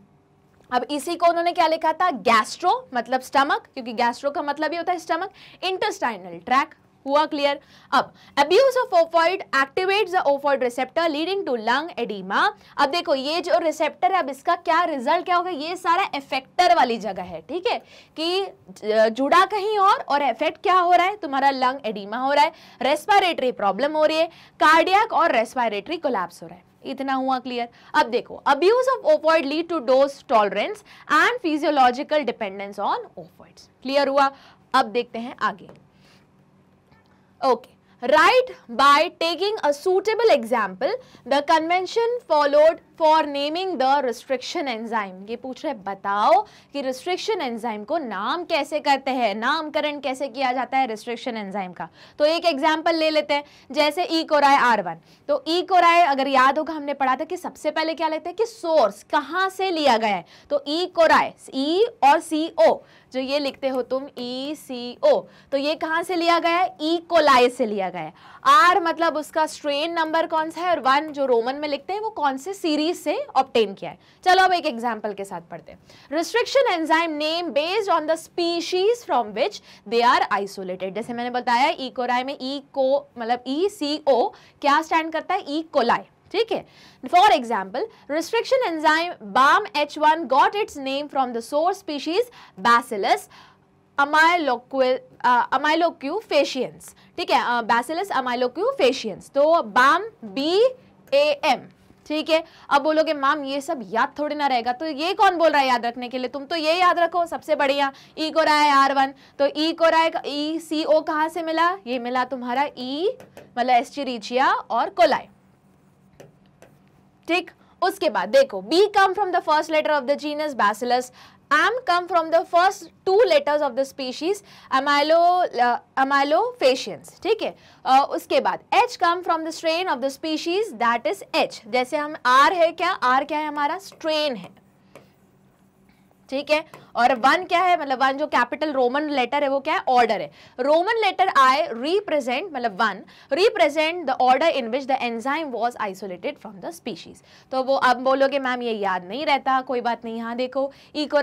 अब इसी को उन्होंने क्या लिखा था गैस्ट्रो मतलब स्टमक क्योंकि गैस्ट्रो का मतलब ही होता है स्टमक इंटेस्टाइनल ट्रैक हुआ क्लियर अब abuse of opioid activate opioid receptor leading to lung oedema अब देखो ये जो रिसेप्टर है अब इसका क्या रिजल्ट क्या होगा ये सारा इफेक्टर वाली जगह है ठीक है कि जुड़ा कहीं और और इफेक्ट क्या हो रहा है तुम्हारा लंग एडीमा हो रहा है रेस्पायरेटरी प्रॉब्लम हो रही है कार्डियक और रेस्पायरेटरी कोलैप्स हो रहा है इतना हुआ क्लियर अब देखो abuse of opioid lead to dose tolerance and physiological dependence on opioids clear हुआ अब देखते हैं आगे Okay. write by taking a suitable example, the convention followed for naming the restriction enzyme. ये पूछ रहे batao ki restriction enzyme ko naam kaise karte hain namkaran kaise kiya jata hai restriction enzyme ka to ek example le lete hain jaise E coli R1 to E कोराय अगर याद होगा humne padha tha ki sabse pehle kya lete hain ki source kahan se liya gaya hai to E coli E aur CO जो ये लिखते हो तुम ई सी ओ तो ये कहाँ से लिया गया है ई e कोलाई से लिया गया है आर मतलब उसका स्ट्रेन नंबर कौन सा है और वन जो रोमन में लिखते हैं वो कौन से सीरीज से ऑप्टेन किया है चलो अब एक एग्जाम्पल के साथ पढ़ते हैं restriction enzyme name based on the species from which they are isolated जैसे मैंने बताया ई e कोलाई में ई e को मतलब ई सी ओ क्या स्टैंड करता है ई कोलाई ठीक है for example restriction enzyme Bam H one got its name from the source species Bacillus amyloliquefaciens ठीक है बैसिलस अमाइलोक्यू फेशियंस तो बाम बी ए एम ठीक है अब बोलोगे माम ये सब याद थोड़ी ना रहेगा तो ये कौन बोल रहा है याद रखने के लिए तुम तो ये याद रखो सबसे बढ़िया ई को रहा है आर वन तो ई को रहा है ई सी ओ कहाँ से मिला ये मिला तुम्हारा ई e, मतलब एस्टिरीचिया और कोलाई ठीक उसके बाद देखो B come from the first letter of the genus Bacillus M come from the first two letters of the species amylo amyloliquefaciens ठीक है uh, उसके बाद H come from the strain of the species that is H जैसे हम are है क्या are क्या है हमारा स्ट्रेन है ठीक है और वन क्या है मतलब वन जो कैपिटल रोमन लेटर है वो क्या है ऑर्डर है रोमन लेटर आई रिप्रेजेंट मतलब one represent the order in which the enzyme was isolated from the species तो वो अब बोलोगे मैम ये याद नहीं रहता कोई बात नहीं यहाँ देखो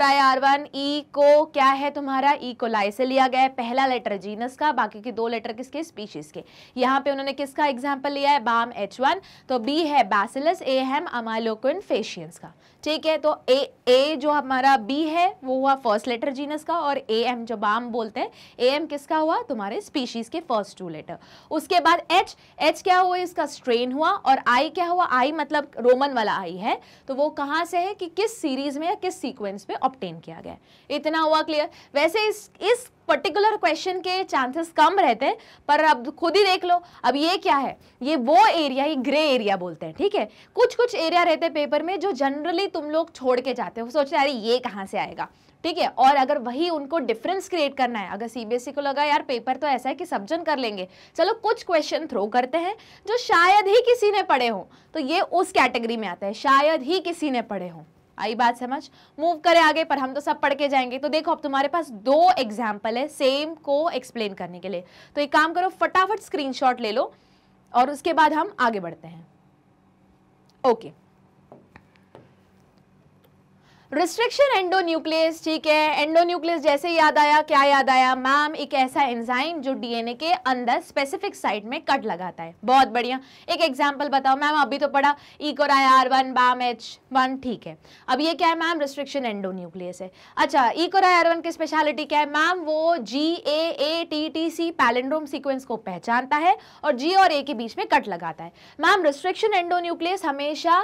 राय आर वन ई को क्या है तुम्हारा इकोलाई e से लिया गया है पहला लेटर जीनस का बाकी के दो लेटर किसके स्पीशीज के यहाँ पे उन्होंने किसका एग्जाम्पल लिया है बाम एच वन तो बी है बैसिलस ए है अमालोकोइन फेशियंस का ठीक है तो ए ए जो हमारा बी है वो हुआ फर्स्ट लेटर जीनस का और ए एम जब आम बोलते हैं ए एम किसका हुआ तुम्हारे स्पीशीज के फर्स्ट टू लेटर उसके बाद एच एच क्या हुआ इसका स्ट्रेन हुआ और आई क्या हुआ आई मतलब रोमन वाला आई है तो वो कहाँ से है कि किस सीरीज में या किस सीक्वेंस में ऑप्टेन किया गया इतना हुआ क्लियर वैसे इस इस पर्टिकुलर क्वेश्चन के चांसेस कम रहते हैं पर अब खुद ही देख लो अब ये क्या है ये वो एरिया ये ग्रे एरिया बोलते हैं ठीक है कुछ कुछ एरिया रहते हैं पेपर में जो जनरली तुम लोग छोड़ के जाते हो सोचते अरे ये कहाँ से आएगा ठीक है और अगर वही उनको डिफरेंस क्रिएट करना है अगर सीबीएसई e को लगा यार पेपर तो ऐसा है कि सब जन कर लेंगे चलो कुछ क्वेश्चन थ्रो करते हैं जो शायद ही किसी ने पढ़े हों तो ये उस कैटेगरी में आता है शायद ही किसी ने पढ़े हों आई बात समझ मूव करें आगे पर हम तो सब पढ़ के जाएंगे तो देखो अब तुम्हारे पास दो एग्जाम्पल है सेम को एक्सप्लेन करने के लिए तो एक काम करो फटाफट स्क्रीन ले लो और उसके बाद हम आगे बढ़ते हैं ओके okay. रिस्ट्रिक्शन एंडोन्यूक्लियस ठीक है एंडोन्यूक्लियस जैसे याद आया क्या याद आया मैम एक ऐसा एंजाइम जो डीएनए के अंदर स्पेसिफिक साइट में कट लगाता है बहुत बढ़िया एक एग्जांपल बताओ मैम अभी तो पढ़ा ई और I R one Bam H one ठीक है अब ये क्या है मैम रिस्ट्रिक्शन एंडोन्यूक्लियस है अच्छा ई आई आर वन की स्पेशलिटी क्या है मैम वो G A A T T C palindrome sequence को पहचानता है और जी और ए के बीच में कट लगाता है मैम रिस्ट्रिक्शन एंडोन्यूक्लियस हमेशा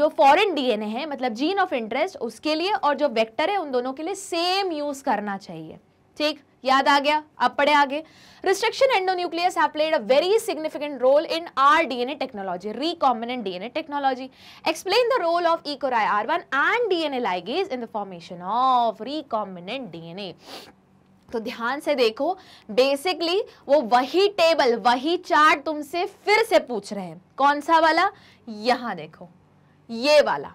जो एन ए है मतलब जीन ऑफ इंटरेस्ट उसके लिए और जो वेक्टर है उन दोनों के लिए सेम यूज करना चाहिए ठीक याद आ गया अब पढ़े आगे restriction endonuclease have played a very significant role in R DNA technology recombinant DNA technology explain the role of EcoRI R one and DNA ligase in the formation of recombinant DNA तो ध्यान से देखो basically वो वही table वही chart तुमसे फिर से पूछ रहे हैं कौन सा वाला यहां देखो ये वाला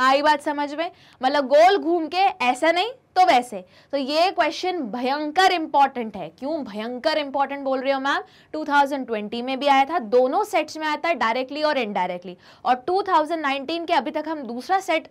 आई बात समझ में मतलब गोल घूम के ऐसा नहीं तो वैसे तो ये क्वेश्चन भयंकर इंपॉर्टेंट है क्यों भयंकर इंपॉर्टेंट बोल रही हो मैम 2020 में भी आया था दोनों सेट्स में आया था डायरेक्टली और इनडायरेक्टली और 2019 के अभी तक हम दूसरा सेट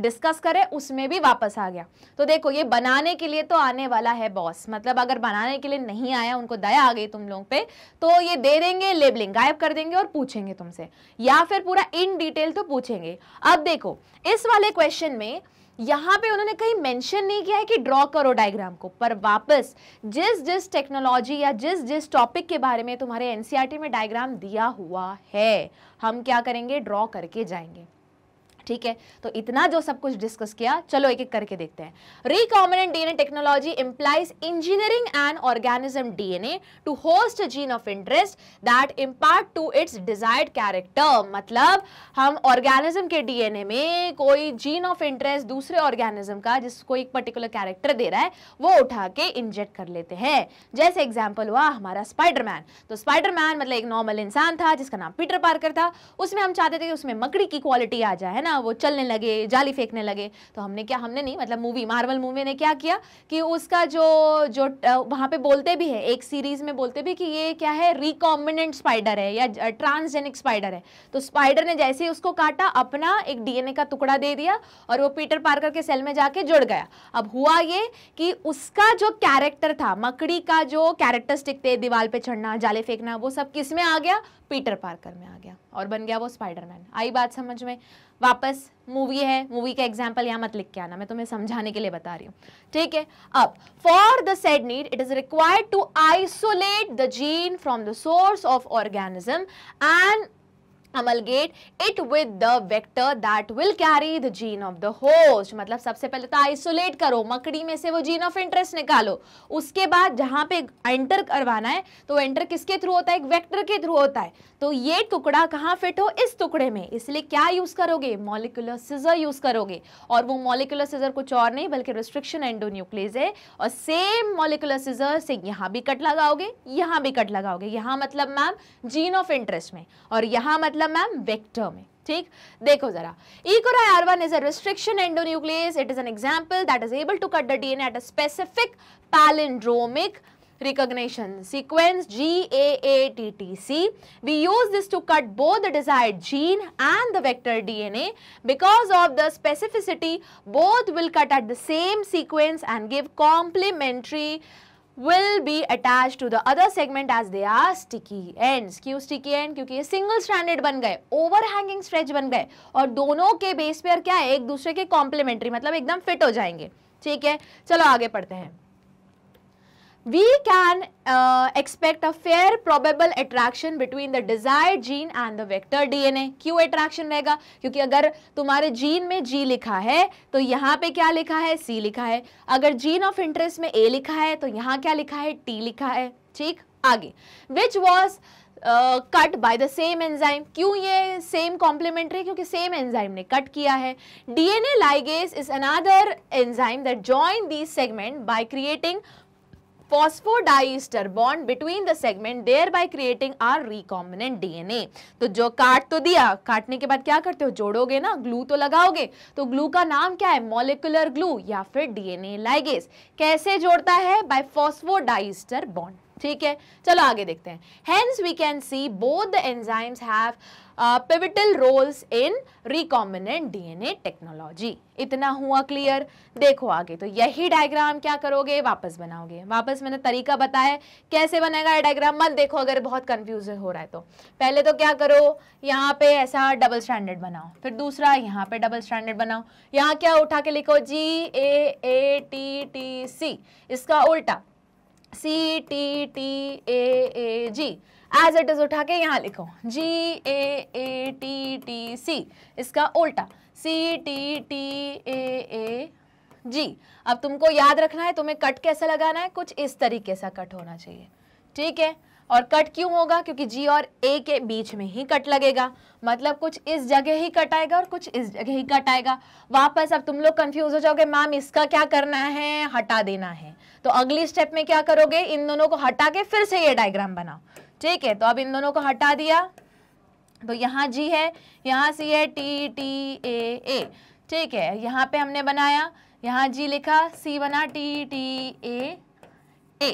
डिस्कस करें उसमें भी वापस आ गया तो देखो ये बनाने के लिए तो आने वाला है बॉस मतलब अगर बनाने के लिए नहीं आया उनको दया आ गई तुम लोग पे तो ये दे देंगे लेबलिंग गायब कर देंगे और पूछेंगे तुमसे या फिर पूरा इन डिटेल तो पूछेंगे अब देखो इस वाले क्वेश्चन में यहाँ पे उन्होंने कहीं मेंशन नहीं किया है कि ड्रॉ करो डायग्राम को पर वापस जिस जिस टेक्नोलॉजी या जिस जिस टॉपिक के बारे में तुम्हारे एनसीईआरटी e में डायग्राम दिया हुआ है हम क्या करेंगे ड्रॉ करके जाएंगे ठीक है तो इतना जो सब कुछ डिस्कस किया चलो एक एक करके देखते हैं recombinant DNA technology implies engineering and organism DNA to host gene of interest that impart to its desired character मतलब हम ऑर्गेनिज्म के डीएनए में कोई जीन ऑफ इंटरेस्ट दूसरे ऑर्गेनिज्म का जिसको एक पर्टिकुलर कैरेक्टर दे रहा है वो उठा के इंजेक्ट कर लेते हैं जैसे एग्जाम्पल हुआ हमारा स्पाइडरमैन तो स्पाइडरमैन मतलब एक नॉर्मल इंसान था जिसका नाम पीटर पार्कर था उसमें हम चाहते थे कि उसमें मकड़ी की क्वालिटी आ जाए है ना ना वो चलने लगे जाली फेंकने लगे तो हमने क्या हमने नहीं मतलब मूवी मार्वल मूवी ने क्या किया कि उसका जो जो वहाँ पे बोलते भी है एक सीरीज में बोलते भी कि ये क्या है रिकॉम्बिनेंट स्पाइडर है या ट्रांसजेनिक स्पाइडर है तो स्पाइडर ने जैसे ही उसको काटा अपना एक डीएनए का टुकड़ा दे दिया और वो पीटर पार्कर के सेल में जाके जुड़ गया अब हुआ ये कि उसका जो कैरेक्टर था मकड़ी का जो कैरेक्टरिस्टिक थे दीवार पर चढ़ना जाले फेंकना वो सब किस में आ गया पीटर पार्कर में आ गया और बन गया वो स्पाइडरमैन आई बात समझ में वापस मूवी है मूवी का एग्जाम्पल यहाँ मत लिख के आना मैं तुम्हें समझाने के लिए बता रही हूँ ठीक है अब for the said need it is required to isolate the gene from the source of organism and amalgate it with the vector that will carry the gene of the host मतलब सबसे पहले तो आइसोलेट करो मकड़ी में से वो gene of interest निकालो उसके बाद जहां पे एंटर करवाना है तो एंटर किसके थ्रू होता है एक वेक्टर के थ्रू होता है तो ये टुकड़ा कहाँ फिट हो इस टुकड़े में इसलिए क्या यूज़ करोगे मॉलिकुलर सीजर यूज़ करोगे और वो मॉलिकुलर सीजर कुछ और नहीं बल्कि रिस्ट्रिक्शन एंडोन्यूक्लेज है और सेम मॉलिकुलर सीजर से यहाँ भी कट लगाओगे यहाँ भी कट लगाओगे यहाँ मतलब मैम जीन ऑफ इंटरेस्ट में और यहाँ मतलब मैम वेक्टर में ठीक देखो जरा EcoR R one is a restriction endonuclease it is an example that is able to cut the DNA at a specific palindromic recognition sequence GAATTC. We use this to cut both the desired gene and the vector DNA. Because of the specificity, both will cut at the same sequence and give complementary will be attached to the other segment as they are sticky ends Q sticky end क्योंकि ये single stranded बन गए overhanging stretch बन गए और दोनों के base pair क्या है एक दूसरे के complementary मतलब एकदम fit हो जाएंगे ठीक है चलो आगे पढ़ते हैं we can uh, expect a fair probable attraction between the desired gene and the vector DNA. क्यों attraction रहेगा क्योंकि अगर तुम्हारे जीन में G लिखा है तो यहाँ पे क्या लिखा है C लिखा है अगर जीन ऑफ इंटरेस्ट में A लिखा है तो यहाँ क्या लिखा है T लिखा है ठीक आगे which was cut by the same enzyme क्यों ये सेम कॉम्प्लीमेंट्री क्योंकि सेम एंजाइम ने कट किया है DNA ligase is another enzyme that join the segment by creating phosphodiester bond between the segment thereby creating a recombinant DNA तो जो काट तो दिया काटने के बाद क्या करते हो जोड़ोगे ना ग्लू तो लगाओगे तो ग्लू का नाम क्या है मोलिकुलर ग्लू या फिर डीएनए लाइगेस कैसे जोड़ता है बाय फॉस्फोडाइस्टर बॉन्ड ठीक है चलो आगे देखते हैं hence we can see both the enzymes have pivotal roles in recombinant DNA technology इतना हुआ क्लियर देखो आगे तो यही डायग्राम क्या करोगे वापस बनाओगे वापस मैंने तरीका बताया कैसे बनेगा ये डायग्राम मत देखो अगर बहुत कंफ्यूज हो रहा है तो पहले तो क्या करो यहाँ पे ऐसा डबल स्टैंडर्ड बनाओ फिर दूसरा यहाँ पे डबल स्टैंडर्ड बनाओ यहाँ क्या उठा के लिखो जी A A T T C इसका उल्टा C T T A A G as it is उठा के यहाँ लिखो जी A A T T C इसका उल्टा C T T A A जी अब तुमको याद रखना है तुम्हें कट कैसा लगाना है कुछ इस तरीके से कट होना चाहिए ठीक है और कट क्यों होगा क्योंकि जी और ए के बीच में ही कट लगेगा मतलब कुछ इस जगह ही कट आएगा और कुछ इस जगह ही कट आएगा वापस अब तुम लोग कंफ्यूज हो जाओगे मैम इसका क्या करना है हटा देना है तो अगली स्टेप में क्या करोगे इन दोनों को हटा के फिर से ये डायग्राम बनाओ ठीक है तो अब इन दोनों को हटा दिया तो यहाँ जी है यहाँ सी है टी टी ए ए ठीक है यहाँ पे हमने बनाया यहाँ जी लिखा सी बना टी टी ए ए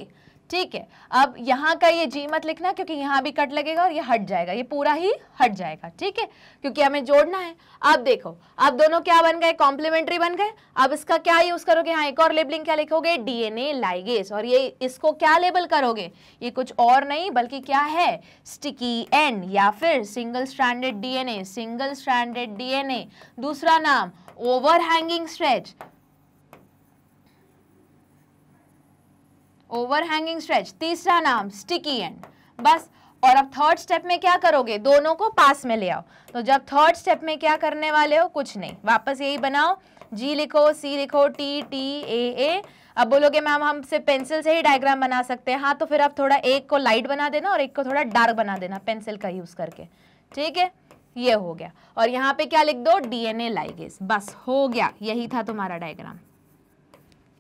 ठीक है अब यहाँ का ये जी मत लिखना क्योंकि यहाँ भी कट लगेगा और ये हट जाएगा ये पूरा ही हट जाएगा ठीक है क्योंकि हमें जोड़ना है अब देखो अब दोनों क्या बन गए कॉम्प्लीमेंट्री बन गए अब इसका क्या यूज करोगे हाँ एक और लेबलिंग क्या लिखोगे डीएनए लाइगेस और ये इसको क्या लेबल करोगे ये कुछ और नहीं बल्कि क्या है स्टिकी एन या फिर single standard DNA single standard DNA दूसरा नाम overhanging stretch overhanging stretch तीसरा नाम स्टिकी एंड बस और अब थर्ड स्टेप में क्या करोगे दोनों को पास में ले आओ तो जब थर्ड स्टेप में क्या करने वाले हो कुछ नहीं वापस यही बनाओ जी लिखो सी लिखो टी टी ए ए अब बोलोगे मैम हम सिर्फ पेंसिल से ही डायग्राम बना सकते हैं हाँ तो फिर आप थोड़ा एक को लाइट बना देना और एक को थोड़ा डार्क बना देना पेंसिल का यूज़ करके ठीक है ये हो गया और यहाँ पे क्या लिख दो डीएनए लाइगेस बस हो गया यही था तुम्हारा डायग्राम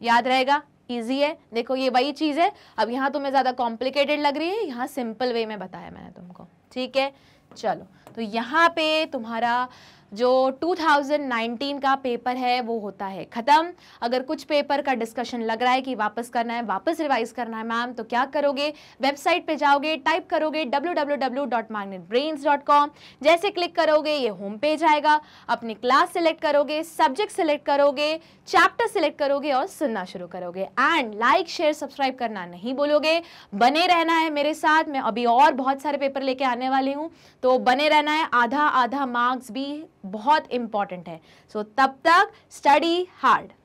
याद रहेगा इजी है देखो ये वही चीज़ है अब यहाँ तुम्हें ज़्यादा कॉम्प्लिकेटेड लग रही है यहाँ सिंपल वे में बताया मैंने तुमको ठीक है चलो तो यहाँ पे तुम्हारा जो 2019 का पेपर है वो होता है ख़त्म अगर कुछ पेपर का डिस्कशन लग रहा है कि वापस करना है वापस रिवाइज करना है मैम तो क्या करोगे वेबसाइट पे जाओगे टाइप करोगे डब्ल्यू जैसे क्लिक करोगे ये होम पेज आएगा अपनी क्लास सिलेक्ट करोगे सब्जेक्ट सिलेक्ट करोगे चैप्टर सिलेक्ट करोगे और सुनना शुरू करोगे एंड लाइक शेयर सब्सक्राइब करना नहीं बोलोगे बने रहना है मेरे साथ मैं अभी और बहुत सारे पेपर लेके आने वाली हूँ तो बने रहना है आधा आधा मार्क्स भी बहुत इंपॉर्टेंट है सो so, तब तक स्टडी हार्ड